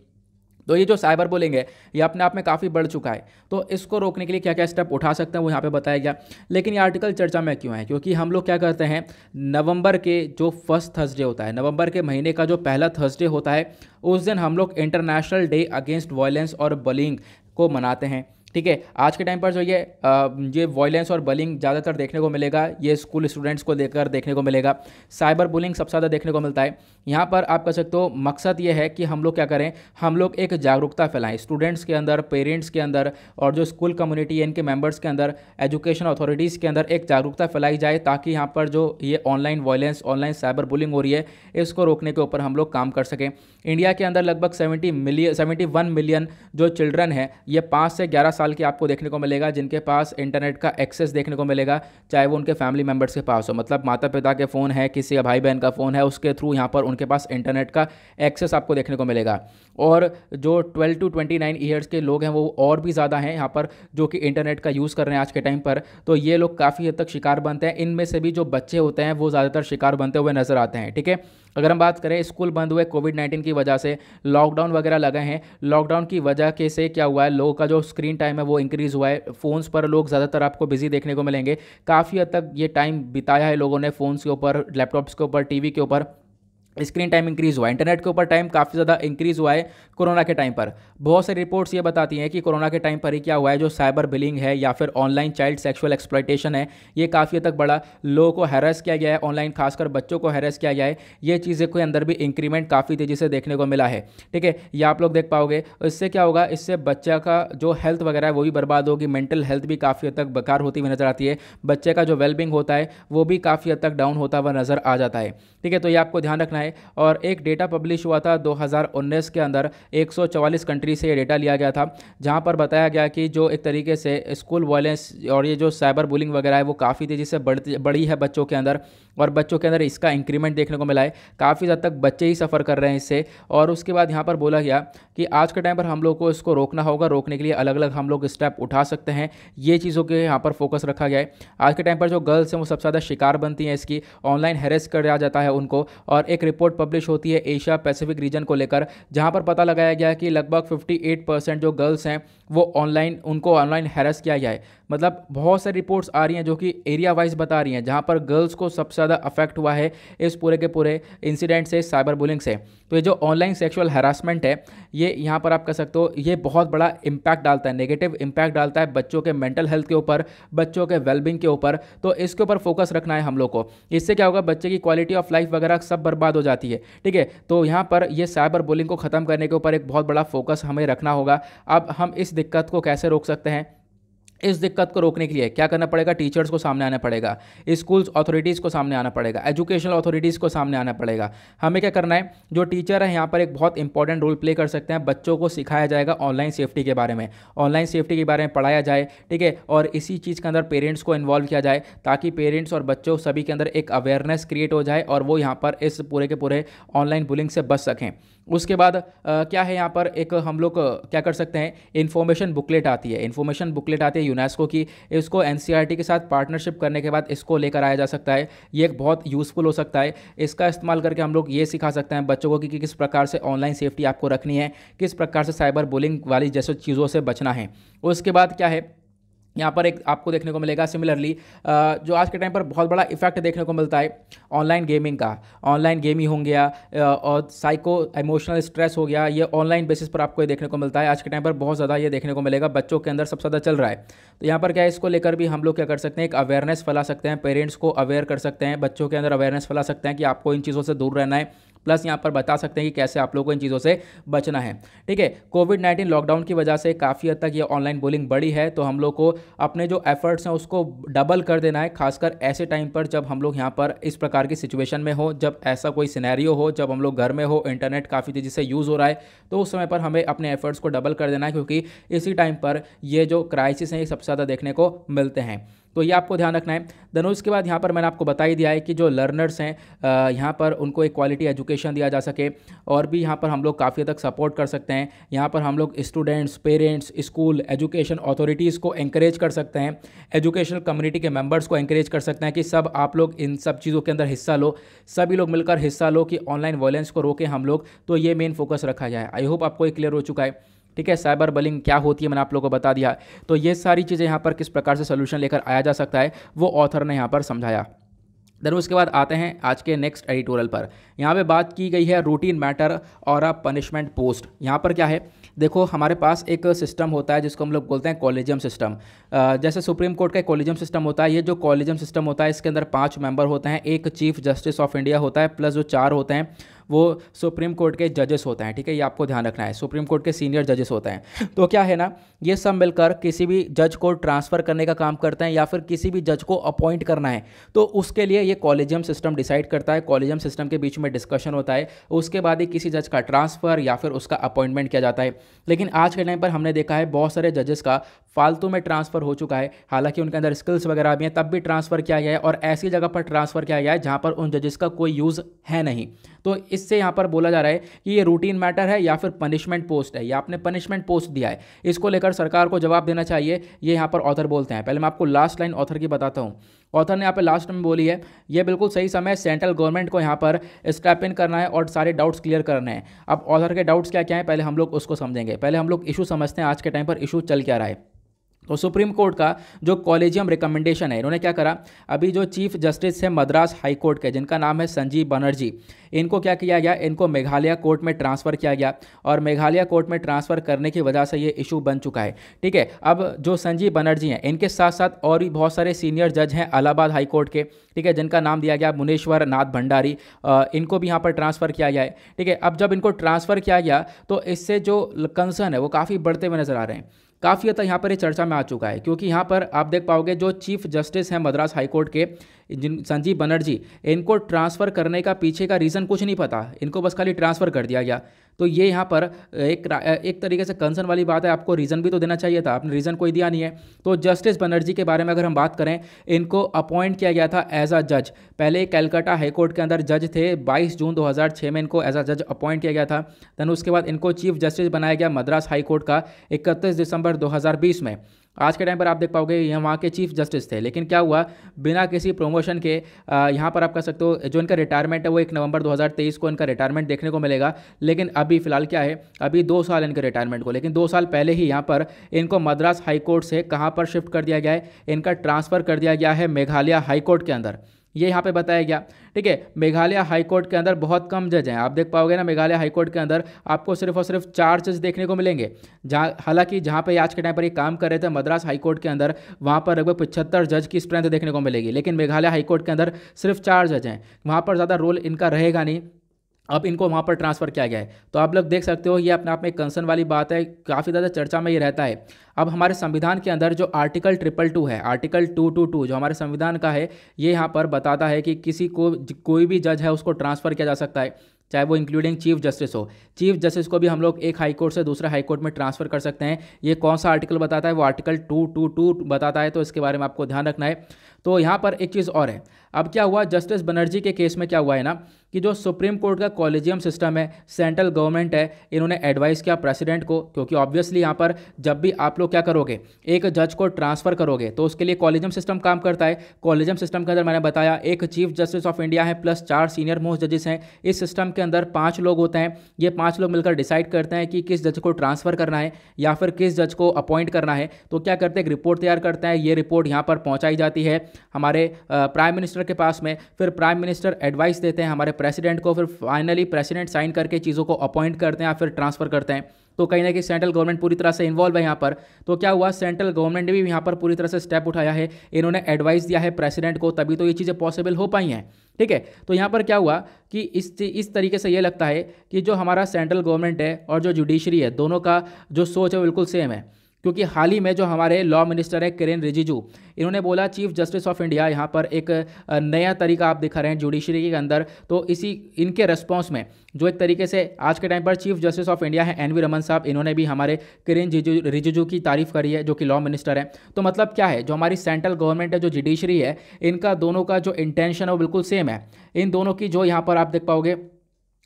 तो ये जो साइबर बुलिंग है ये अपने आप में काफ़ी बढ़ चुका है तो इसको रोकने के लिए क्या क्या स्टेप उठा सकते हैं वो यहाँ पे बताया गया लेकिन ये आर्टिकल चर्चा में क्यों है क्योंकि हम लोग क्या करते हैं नवंबर के जो फर्स्ट थर्सडे होता है नवंबर के महीने का जो पहला थर्सडे होता है उस दिन हम लोग इंटरनेशनल डे अगेंस्ट वायलेंस और बलिंग को मनाते हैं ठीक है आज के टाइम पर जो ये ये वॉयलेंस और बलिंग ज़्यादातर देखने को मिलेगा ये स्कूल स्टूडेंट्स को देखकर देखने को मिलेगा साइबर बुलिंग सबसे ज़्यादा देखने को मिलता है यहाँ पर आप कह सकते हो मकसद ये है कि हम लोग क्या करें हम लोग एक जागरूकता फैलाएं स्टूडेंट्स के अंदर पेरेंट्स के अंदर और जो स्कूल कम्युनिटी है इनके मेम्बर्स के अंदर एजुकेशन अथॉरिटीज़ के अंदर एक जागरूकता फैलाई जाए ताकि यहाँ पर जो ये online violence online cyberbullying हो रही है इसको रोकने के ऊपर हम लोग काम कर सकें इंडिया के अंदर लगभग seventy million seventy one million जो चिल्ड्रन हैं ये पाँच से ग्यारह साल के आपको देखने को मिलेगा जिनके पास इंटरनेट का एक्सेस देखने को मिलेगा चाहे वो उनके फैमिली मेम्बर्स के पास हो मतलब माता पिता के फ़ोन है किसी भाई बहन का फ़ोन है उसके थ्रू यहाँ पर उनके पास इंटरनेट का एक्सेस आपको देखने को मिलेगा और जो 12 टू 29 ईयर्स के लोग हैं वो और भी ज़्यादा हैं यहाँ पर जो कि इंटरनेट का यूज़ कर रहे हैं आज के टाइम पर तो ये लोग काफ़ी हद तक शिकार बनते हैं इनमें से भी जो बच्चे होते हैं वो ज़्यादातर शिकार बनते हुए नज़र आते हैं ठीक है अगर हम बात करें स्कूल बंद हुए कोविड नाइन्टीन की वजह से लॉकडाउन वगैरह लगे हैं लॉकडाउन की वजह के से क्या हुआ है लोगों का जो स्क्रीन टाइम है वो इंक्रीज़ हुआ है फ़ोन्स पर लोग ज़्यादातर आपको बिजी देखने को मिलेंगे काफ़ी हद तक ये टाइम बिताया है लोगों ने फ़ोन्स के ऊपर लैपटॉप्स के ऊपर टीवी के ऊपर स्क्रीन टाइम इंक्रीज़ हुआ इंटरनेट के ऊपर टाइम काफ़ी ज़्यादा इंक्रीज़ हुआ है कोरोना के टाइम पर बहुत सारी रिपोर्ट्स ये बताती हैं कि कोरोना के टाइम पर ही क्या हुआ है जो साइबर बिलिंग है या फिर ऑनलाइन चाइल्ड सेक्सुअल एक्सप्लाइटेशन है ये काफ़ी हद तक बड़ा लोगों को हैरेस किया गया है ऑनलाइन खासकर बच्चों को हैरेस किया गया है ये चीज़ें के अंदर भी इंक्रीमेंट काफ़ी तेज़ी से देखने को मिला है ठीक है ये आप लोग देख पाओगे इससे क्या होगा इससे बच्चा का जो हेल्थ वगैरह है वो भी बर्बाद होगी मेंटल हेल्थ भी काफ़ी हद तक बेकार होती हुई नज़र आती है बच्चे का जो वेलबिंग होता है वो भी काफ़ी हद तक डाउन होता हुआ नज़र आ जाता है ठीक है तो ये आपको ध्यान रखना है है और एक डेटा पब्लिश हुआ था 2019 के अंदर 144 कंट्री से ये डेटा लिया गया था जहां पर बताया गया कि जो एक तरीके से स्कूल वायलेंस और ये जो साइबर बुलिंग वगैरह है वो काफ़ी तेज़ी से बढ़ती बढ़ी है बच्चों के अंदर और बच्चों के अंदर इसका इंक्रीमेंट देखने को मिला है काफ़ी हद तक बच्चे ही सफ़र कर रहे हैं इससे और उसके बाद यहाँ पर बोला गया कि आज के टाइम पर हम लोग को इसको रोकना होगा रोकने के लिए अलग अलग हम लोग स्टेप उठा सकते हैं ये चीज़ों के यहाँ पर फोकस रखा गया है आज के टाइम पर जो गर्ल्स हैं वो सबसे ज़्यादा शिकार बनती हैं इसकी ऑनलाइन हेरेस कर जाता है उनको और एक रिपोर्ट पब्लिश होती है एशिया पैसिफिक रीजन को लेकर जहां पर पता लगाया गया कि लगभग 58 परसेंट जो गर्ल्स हैं वो ऑनलाइन उनको ऑनलाइन हैरस किया गया है मतलब बहुत सारी रिपोर्ट्स आ रही हैं जो कि एरिया वाइज बता रही हैं जहाँ पर गर्ल्स को सबसे ज़्यादा अफेक्ट हुआ है इस पूरे के पूरे इंसिडेंट से साइबर बुलिंग से तो ये जो ऑनलाइन सेक्सुअल हरासमेंट है ये यहाँ पर आप कह सकते हो ये बहुत बड़ा इम्पैक्ट डालता है नेगेटिव इम्पैक्ट डालता है बच्चों के मेंटल हेल्थ के ऊपर बच्चों के वेलबिंग के ऊपर तो इसके ऊपर फोकस रखना है हम लोग को इससे क्या होगा बच्चे की क्वालिटी ऑफ लाइफ वगैरह सब बर्बाद हो जाती है ठीक है तो यहाँ पर ये साइबर बुलिंग को ख़त्म करने के ऊपर एक बहुत बड़ा फोकस हमें रखना होगा अब हम इस दिक्कत को कैसे रोक सकते हैं इस दिक्कत को रोकने के लिए क्या करना पड़ेगा टीचर्स को सामने आना पड़ेगा स्कूल्स अथॉरिटीज़ को सामने आना पड़ेगा एजुकेशनल अथॉरिटीज़ को सामने आना पड़ेगा हमें क्या करना है जो टीचर है यहाँ पर एक बहुत इंपॉर्टेंट रोल प्ले कर सकते हैं बच्चों को सिखाया जाएगा ऑनलाइन सेफ्टी के बारे में ऑनलाइन सेफ्टी के बारे में पढ़ाया जाए ठीक है और इसी चीज़ के अंदर पेरेंट्स को इन्वॉल्व किया जाए ताकि पेरेंट्स और बच्चों सभी के अंदर एक अवेयरनेस क्रिएट हो जाए और वो यहाँ पर इस पूरे के पूरे ऑनलाइन बुलिंग से बच सकें उसके बाद आ, क्या है यहाँ पर एक हम लोग क्या कर सकते हैं इन्फॉर्मेशन बुकलेट आती है इन्फॉर्मेशन बुकलेट आती है यूनेस्को की इसको एन e के साथ पार्टनरशिप करने के बाद इसको लेकर आया जा सकता है ये एक बहुत यूज़फुल हो सकता है इसका इस्तेमाल करके हम लोग ये सिखा सकते हैं बच्चों को कि, कि किस प्रकार से ऑनलाइन सेफ्टी आपको रखनी है किस प्रकार से साइबर बुलिंग वाली जैसे चीज़ों से बचना है उसके बाद क्या है यहाँ पर एक आपको देखने को मिलेगा सिमिलरली जो आज के टाइम पर बहुत बड़ा इफेक्ट देखने को मिलता है ऑनलाइन गेमिंग का ऑनलाइन गेम ही हो गया और साइको इमोशनल स्ट्रेस हो गया ये ऑनलाइन बेसिस पर आपको ये देखने को मिलता है आज के टाइम पर बहुत ज़्यादा ये देखने को मिलेगा बच्चों के अंदर सबसे ज़्यादा चल रहा है तो यहाँ पर क्या है इसको लेकर भी हम लोग क्या कर सकते हैं एक अवेयरनेस फैला सकते हैं पेरेंट्स को अवेयर कर सकते हैं बच्चों के अंदर अवेयरनेस फैला सकते हैं कि आपको इन चीज़ों से दूर रहना है प्लस यहाँ पर बता सकते हैं कि कैसे आप लोगों को इन चीज़ों से बचना है ठीक है कोविड नाइन्टीन लॉकडाउन की वजह से काफ़ी हद तक ये ऑनलाइन बुलिंग बढ़ी है तो हम लोग को अपने जो एफर्ट्स हैं उसको डबल कर देना है खासकर ऐसे टाइम पर जब हम लोग यहाँ पर इस प्रकार की सिचुएशन में हो जब ऐसा कोई सिनेरियो हो जब हम लोग घर में हो इंटरनेट काफ़ी तेज़ी से यूज़ हो रहा है तो उस समय पर हमें अपने एफर्ट्स को डबल कर देना है क्योंकि इसी टाइम पर ये जो क्राइसिस हैं ये सबसे ज़्यादा देखने को मिलते हैं तो ये आपको ध्यान रखना है देन उसके बाद यहाँ पर मैंने आपको बता ही दिया है कि जो लर्नर्स हैं यहाँ पर उनको एक क्वालिटी एजुकेशन दिया जा सके और भी यहाँ पर हम लोग काफ़ी तक सपोर्ट कर सकते हैं यहाँ पर हम लोग students parents school education authorities को इंकरेज कर सकते हैं एजुकेशनल कम्युनिटी के मेम्बर्स को इंकरेज कर सकते हैं कि सब आप लोग इन सब चीज़ों के अंदर हिस्सा लो सभी लोग मिलकर हिस्सा लो कि ऑनलाइन वायलेंस को रोकें हम लोग तो ये मेन फोकस रखा जाए आई होप आपको ये क्लियर हो चुका है ठीक है साइबर बलिंग क्या होती है मैंने आप लोगों को बता दिया तो ये सारी चीज़ें यहाँ पर किस प्रकार से सोल्यूशन लेकर आया जा सकता है वो ऑथर ने यहाँ पर समझाया दर उसके बाद आते हैं आज के नेक्स्ट एडिटोरियल पर यहाँ पे बात की गई है रूटीन मैटर और अ पनिशमेंट पोस्ट यहाँ पर क्या है देखो हमारे पास एक सिस्टम होता है जिसको हम लोग बोलते हैं कॉलेजियम सिस्टम जैसे सुप्रीम कोर्ट का कॉलेजियम सिस्टम होता है ये जो कॉलेजियम सिस्टम होता है इसके अंदर पाँच मेंबर होते हैं एक चीफ जस्टिस ऑफ इंडिया होता है प्लस जो चार होते हैं वो सुप्रीम कोर्ट के जजेस होते हैं ठीक है ये आपको ध्यान रखना है सुप्रीम कोर्ट के सीनियर जजेस होते हैं तो क्या है ना ये सब मिलकर किसी भी जज को ट्रांसफ़र करने का काम करते हैं या फिर किसी भी जज को अपॉइंट करना है तो उसके लिए ये कॉलेजियम सिस्टम डिसाइड करता है कॉलेजियम सिस्टम के बीच में डिस्कशन होता है उसके बाद ही किसी जज का ट्रांसफ़र या फिर उसका अपॉइंटमेंट किया जाता है लेकिन आज के टाइम पर हमने देखा है बहुत सारे जजेस का फालतू में ट्रांसफ़र हो चुका है हालांकि उनके अंदर स्किल्स वगैरह भी हैं तब भी ट्रांसफ़र किया गया है और ऐसी जगह पर ट्रांसफ़र किया गया है जहाँ पर उन जजेस का कोई यूज़ है नहीं तो इस इससे यहाँ पर बोला जा रहा है कि ये रूटीन मैटर है या फिर पनिशमेंट पोस्ट है या आपने पनिशमेंट पोस्ट दिया है इसको लेकर सरकार को जवाब देना चाहिए ये यहाँ पर ऑथर बोलते हैं पहले मैं आपको लास्ट लाइन ऑथर की बताता हूँ ऑथर ने यहाँ पे लास्ट में बोली है ये बिल्कुल सही समय सेंट्रल गवर्नमेंट को यहाँ पर स्टेप इन करना है और सारे डाउट्स क्लियर करने हैं अब ऑथर के डाउट्स क्या क्या हैं पहले हम लोग उसको समझेंगे पहले हम लोग इशू समझते हैं आज के टाइम पर इशू चल क्या रहा है तो सुप्रीम कोर्ट का जो कॉलेजियम रिकमेंडेशन है इन्होंने क्या करा अभी जो चीफ जस्टिस है मद्रास हाई कोर्ट के जिनका नाम है संजीव बनर्जी इनको क्या किया गया इनको मेघालय कोर्ट में ट्रांसफ़र किया गया और मेघालय कोर्ट में ट्रांसफ़र करने की वजह से ये इशू बन चुका है ठीक है अब जो संजीव बनर्जी हैं इनके साथ साथ और भी बहुत सारे सीनियर जज हैं इलाहाबाद हाई कोर्ट के ठीक है जिनका नाम दिया गया मुनेश्वर नाथ भंडारी इनको भी यहाँ पर ट्रांसफ़र किया गया है ठीक है अब जब इनको ट्रांसफ़र किया गया तो इससे जो कंसर्न है वो काफ़ी बढ़ते हुए नज़र आ रहे हैं काफ़ी हद तक यहाँ पर ये चर्चा में आ चुका है क्योंकि यहाँ पर आप देख पाओगे जो चीफ जस्टिस हैं मद्रास हाईकोर्ट के जिन संजीव बनर्जी इनको ट्रांसफ़र करने का पीछे का रीज़न कुछ नहीं पता इनको बस खाली ट्रांसफ़र कर दिया गया तो ये यहाँ पर एक एक तरीके से कंसर्न वाली बात है आपको रीज़न भी तो देना चाहिए था आपने रीज़न कोई दिया नहीं है तो जस्टिस बनर्जी के बारे में अगर हम बात करें इनको अपॉइंट किया गया था एज अ जज पहले कैलकाटा हाईकोर्ट के अंदर जज थे 22 जून 2006 में इनको एज अ जज अपॉइंट किया गया था दैन उसके बाद इनको चीफ जस्टिस बनाया गया मद्रास हाईकोर्ट का इकतीस दिसंबर दो में आज के टाइम पर आप देख पाओगे ये वहाँ के चीफ जस्टिस थे लेकिन क्या हुआ बिना किसी प्रमोशन के यहाँ पर आप कह सकते हो जो इनका रिटायरमेंट है वो एक नवंबर 2023 को इनका रिटायरमेंट देखने को मिलेगा लेकिन अभी फिलहाल क्या है अभी दो साल इनके रिटायरमेंट को लेकिन दो साल पहले ही यहाँ पर इनको मद्रास हाईकोर्ट से कहाँ पर शिफ्ट कर दिया गया है इनका ट्रांसफ़र कर दिया गया है मेघालय हाईकोर्ट के अंदर ये यहाँ पे बताया गया ठीक है मेघालय हाईकोर्ट के अंदर बहुत कम जज हैं आप देख पाओगे ना मेघालय हाईकोर्ट के अंदर आपको सिर्फ और सिर्फ चार जज देखने को मिलेंगे जहाँ हालांकि जहाँ पे आज के टाइम पर ये काम कर रहे थे मद्रास हाईकोर्ट के अंदर वहाँ पर लगभग पिछहत्तर जज की स्ट्रेंथ देखने को मिलेगी लेकिन मेघालय हाईकोर्ट के अंदर सिर्फ चार जज हैं वहाँ पर ज़्यादा रोल इनका रहेगा नहीं अब इनको वहाँ पर ट्रांसफ़र किया गया है तो आप लोग देख सकते हो ये अपने आप में कंसर्न वाली बात है काफ़ी ज़्यादा चर्चा में ये रहता है अब हमारे संविधान के अंदर जो आर्टिकल ट्रिपल टू है आर्टिकल टू टू टू जो हमारे संविधान का है ये यहाँ पर बताता है कि किसी को कोई भी जज है उसको ट्रांसफ़र किया जा सकता है चाहे वो इंक्लूडिंग चीफ जस्टिस हो चीफ जस्टिस को भी हम लोग एक हाई कोर्ट से दूसरे हाई कोर्ट में ट्रांसफ़र कर सकते हैं ये कौन सा आर्टिकल बताता है वो आर्टिकल टू टू टू बताता है तो इसके बारे में आपको ध्यान रखना है तो यहाँ पर एक चीज़ और है अब क्या हुआ जस्टिस बनर्जी के केस में क्या हुआ है ना कि जो सुप्रीम कोर्ट का कॉलेजियम सिस्टम है सेंट्रल गवर्नमेंट है इन्होंने एडवाइस किया प्रेसिडेंट को क्योंकि ऑब्वियसली यहाँ पर जब भी आप लोग क्या करोगे एक जज को ट्रांसफ़र करोगे तो उसके लिए कॉलेजियम सिस्टम काम करता है कॉलेजियम सिस्टम के अंदर मैंने बताया एक चीफ जस्टिस ऑफ इंडिया है प्लस चार सीनियर मोस्ट जजेस हैं इस सिस्टम के अंदर पाँच लोग होते हैं ये पाँच लोग मिलकर डिसाइड करते हैं कि किस जज को ट्रांसफ़र करना है या फिर किस जज को अपॉइंट करना है तो क्या करते हैं एक रिपोर्ट तैयार करते हैं ये रिपोर्ट यहाँ पर पहुँचाई जाती है हमारे प्राइम मिनिस्टर के पास में फिर प्राइम मिनिस्टर एडवाइस देते हैं हमारे प्रेसिडेंट को फिर फाइनली प्रेसिडेंट साइन करके चीज़ों को अपॉइंट करते हैं या फिर ट्रांसफ़र करते हैं तो कहीं ना कहीं सेंट्रल गवर्नमेंट पूरी तरह से इन्वॉल्व है यहाँ पर तो क्या हुआ सेंट्रल गवर्नमेंट ने भी यहाँ पर पूरी तरह से स्टेप उठाया है इन्होंने एडवाइस दिया है प्रेसिडेंट को तभी तो ये चीज़ें पॉसिबल हो पाई हैं ठीक है तो यहाँ पर क्या हुआ कि इस इस तरीके से ये लगता है कि जो हमारा सेंट्रल गवर्नमेंट है और जो जुडिशरी है दोनों का जो सोच है बिल्कुल सेम है क्योंकि हाल ही में जो हमारे लॉ मिनिस्टर हैं किरेन रिजिजू इन्होंने बोला चीफ जस्टिस ऑफ इंडिया यहाँ पर एक नया तरीका आप दिखा रहे हैं जुडिशरी के अंदर तो इसी इनके रेस्पॉन्स में जो एक तरीके से आज के टाइम पर चीफ जस्टिस ऑफ इंडिया है एन वी रमन साहब इन्होंने भी हमारे किरेन रिजिजू की तारीफ करी है जो कि लॉ मिनिस्टर हैं तो मतलब क्या है जो हमारी सेंट्रल गवर्नमेंट है जो जुडिशरी है इनका दोनों का जो इंटेंशन है वो बिल्कुल सेम है इन दोनों की जो यहाँ पर आप देख पाओगे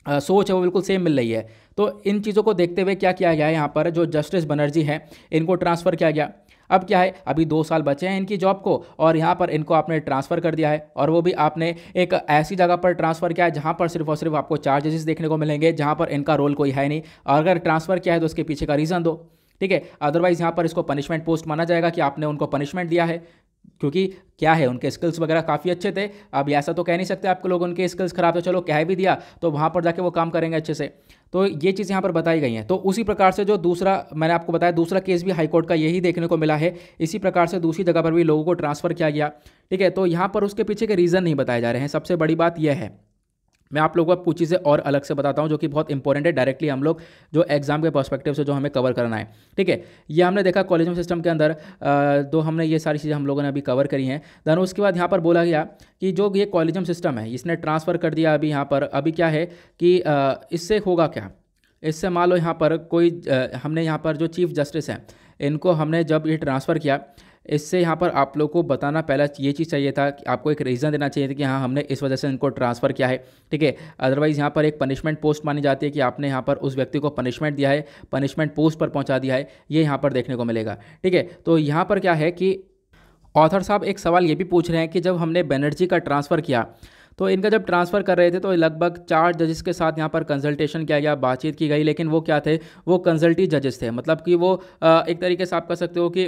सोच है वो बिल्कुल सेम मिल रही है तो इन चीज़ों को देखते हुए क्या किया गया है यहाँ पर जो जस्टिस बनर्जी है इनको ट्रांसफ़र किया गया अब क्या है अभी दो साल बचे हैं इनकी जॉब को और यहाँ पर इनको आपने ट्रांसफ़र कर दिया है और वो भी आपने एक ऐसी जगह पर ट्रांसफ़र किया है जहाँ पर सिर्फ और सिर्फ आपको चार्जेस देखने को मिलेंगे जहाँ पर इनका रोल कोई है नहीं और अगर ट्रांसफ़र किया है तो उसके पीछे का रीज़न दो ठीक है अदरवाइज़ यहाँ पर इसको पनिशमेंट पोस्ट माना जाएगा कि आपने उनको पनिशमेंट दिया है क्योंकि क्या है उनके स्किल्स वगैरह काफ़ी अच्छे थे अब ऐसा तो कह नहीं सकते आपके लोग उनके स्किल्स खराब थे चलो कह भी दिया तो वहाँ पर जाके वो काम करेंगे अच्छे से तो ये चीज़ यहाँ पर बताई गई हैं तो उसी प्रकार से जो दूसरा मैंने आपको बताया दूसरा केस भी हाईकोर्ट का यही देखने को मिला है इसी प्रकार से दूसरी जगह पर भी लोगों को ट्रांसफ़र किया गया ठीक है तो यहाँ पर उसके पीछे के रीज़न नहीं बताए जा रहे हैं सबसे बड़ी बात यह है मैं आप लोगों को कुछ चीज़ें और अलग से बताता हूँ जो कि बहुत इंपॉर्टेंट है डायरेक्टली हम लोग जो एग्जाम के पर्सपेक्टिव से जो हमें कवर करना है ठीक है ये हमने देखा कॉलेज सिस्टम के अंदर तो हमने ये सारी चीज़ें हम लोगों ने अभी कवर करी हैं धन उसके बाद यहाँ पर बोला गया कि जो ये कॉलेजम सिस्टम है इसने ट्रांसफ़र कर दिया अभी यहाँ पर अभी क्या है कि इससे होगा क्या इससे मान लो यहाँ पर कोई हमने यहाँ पर जो चीफ जस्टिस हैं इनको हमने जब ये ट्रांसफ़र किया इससे यहाँ पर आप लोग को बताना पहला ये चीज़ चाहिए था कि आपको एक रीज़न देना चाहिए था कि हाँ हमने इस वजह से इनको ट्रांसफ़र किया है ठीक है अदरवाइज़ यहाँ पर एक पनिशमेंट पोस्ट मानी जाती है कि आपने यहाँ पर उस व्यक्ति को पनिशमेंट दिया है पनिशमेंट पोस्ट पर पहुँचा दिया है ये यहाँ पर देखने को मिलेगा ठीक है तो यहाँ पर क्या है कि ऑथर साहब एक सवाल ये भी पूछ रहे हैं कि जब हमने बैनर्जी का ट्रांसफ़र किया तो इनका जब ट्रांसफ़र कर रहे थे तो लगभग चार जजेस के साथ यहाँ पर कंसल्टेशन किया गया बातचीत की गई लेकिन वो क्या थे वो कंसल्टी जजेस थे मतलब कि वो एक तरीके से आप कह सकते हो कि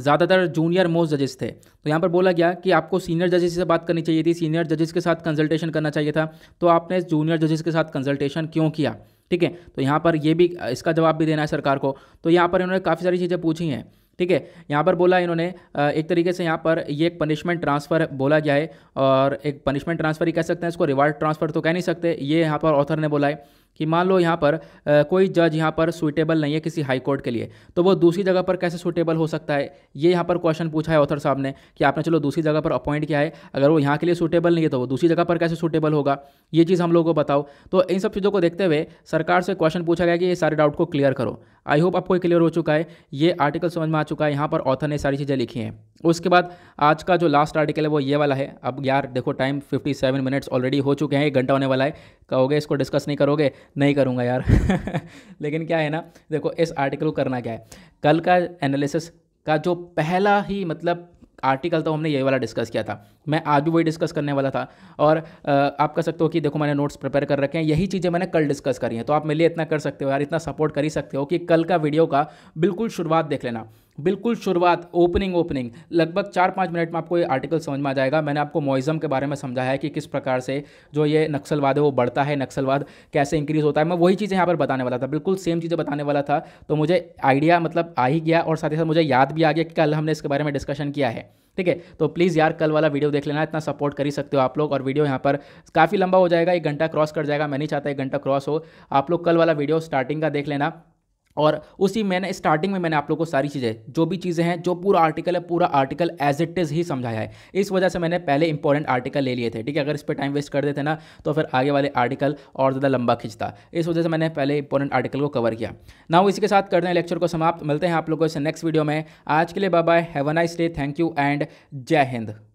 ज़्यादातर जूनियर मोस्ट जजेस थे तो यहाँ पर बोला गया कि आपको सीनियर जजेस से बात करनी चाहिए थी सीनियर जजेस के साथ कंसल्टेशन करना चाहिए था तो आपने जूनियर जजेस के साथ कंसल्टेशन क्यों किया ठीक है तो यहाँ पर ये भी इसका जवाब भी देना है सरकार को तो यहाँ पर इन्होंने काफ़ी सारी चीज़ें पूछी हैं ठीक है यहाँ पर बोला इन्होंने एक तरीके से यहाँ पर ये एक पनिशमेंट ट्रांसफ़र बोला गया है और एक पनिशमेंट ट्रांसफ़र ही कह सकते हैं इसको रिवार्ड ट्रांसफ़र तो कह नहीं सकते ये यहाँ पर ऑथर ने बोला है कि मान लो यहाँ पर आ, कोई जज यहाँ पर सुइटेबल नहीं है किसी हाई कोर्ट के लिए तो वो दूसरी जगह पर कैसे सुइटेबल हो सकता है ये यहाँ पर क्वेश्चन पूछा है ऑथर साहब ने कि आपने चलो दूसरी जगह पर अपॉइंट किया है अगर वो यहाँ के लिए सुटेबल नहीं है तो वो दूसरी जगह पर कैसे सुटेबल होगा ये चीज़ हम लोगों को बताओ तो इन सब चीज़ों को देखते हुए सरकार से क्वेश्चन पूछा गया कि ये सारे डाउट को क्लियर करो आई होप आपको क्लियर हो चुका है ये आर्टिकल समझ में आ चुका है यहाँ पर ऑथर ने सारी चीज़ें लिखी हैं उसके बाद आज का जो लास्ट आर्टिकल है वो ये वाला है अब यार देखो टाइम फिफ्टी मिनट्स ऑलरेडी हो चुके हैं एक घंटा होने वाला है कहोगे इसको डिस्कस नहीं करोगे नहीं करूँगा यार [laughs] लेकिन क्या है ना देखो इस आर्टिकल को करना क्या है कल का एनालिसिस का जो पहला ही मतलब आर्टिकल तो हमने यही वाला डिस्कस किया था मैं आज भी वही डिस्कस करने वाला था और आप कह सकते हो कि देखो मैंने नोट्स प्रिपेयर कर रखे हैं यही चीज़ें मैंने कल डिस्कस करी हैं तो आप मेरे लिए इतना कर सकते हो यार इतना सपोर्ट कर ही सकते हो कि कल का वीडियो का बिल्कुल शुरुआत देख लेना बिल्कुल शुरुआत ओपनिंग ओपनिंग लगभग चार पाँच मिनट में आपको ये आर्टिकल समझ में आ जाएगा मैंने आपको मोइज़म के बारे में समझाया है कि किस प्रकार से जो ये नक्सलवाद है वो बढ़ता है नक्सलवाद कैसे इंक्रीज़ होता है मैं वही चीज़ें यहाँ पर बताने वाला था बिल्कुल सेम चीज़ें बताने वाला था तो मुझे आइडिया मतलब आ ही गया और साथ ही साथ मुझे याद भी आ गया कि कल हमने इसके बारे में डिस्कशन किया है ठीक है तो प्लीज़ यार कल वाला वीडियो देख लेना इतना सपोर्ट कर ही सकते हो आप लोग और वीडियो यहाँ पर काफ़ी लंबा हो जाएगा एक घंटा क्रॉस कर जाएगा मैं नहीं चाहता एक घंटा क्रॉस हो आप लोग कल वाला वीडियो स्टार्टिंग का देख लेना और उसी मैंने स्टार्टिंग में मैंने आप लोग को सारी चीज़ें जो भी चीज़ें हैं जो पूरा आर्टिकल है पूरा आर्टिकल एज इट इज़ ही समझाया है इस वजह से मैंने पहले इंपॉर्टेंट आर्टिकल ले लिए थे ठीक है अगर इस पर टाइम वेस्ट कर देते ना तो फिर आगे वाले आर्टिकल और ज़्यादा लंबा खींचता इस वजह से मैंने पहले इंपॉर्टेंट आर्टिकल को कवर किया ना इसी के साथ करते हैं लेक्चर को समाप्त मिलते हैं आप लोगों से नेक्स्ट वीडियो में आज के लिए bye have a nice day thank you and जय हिंद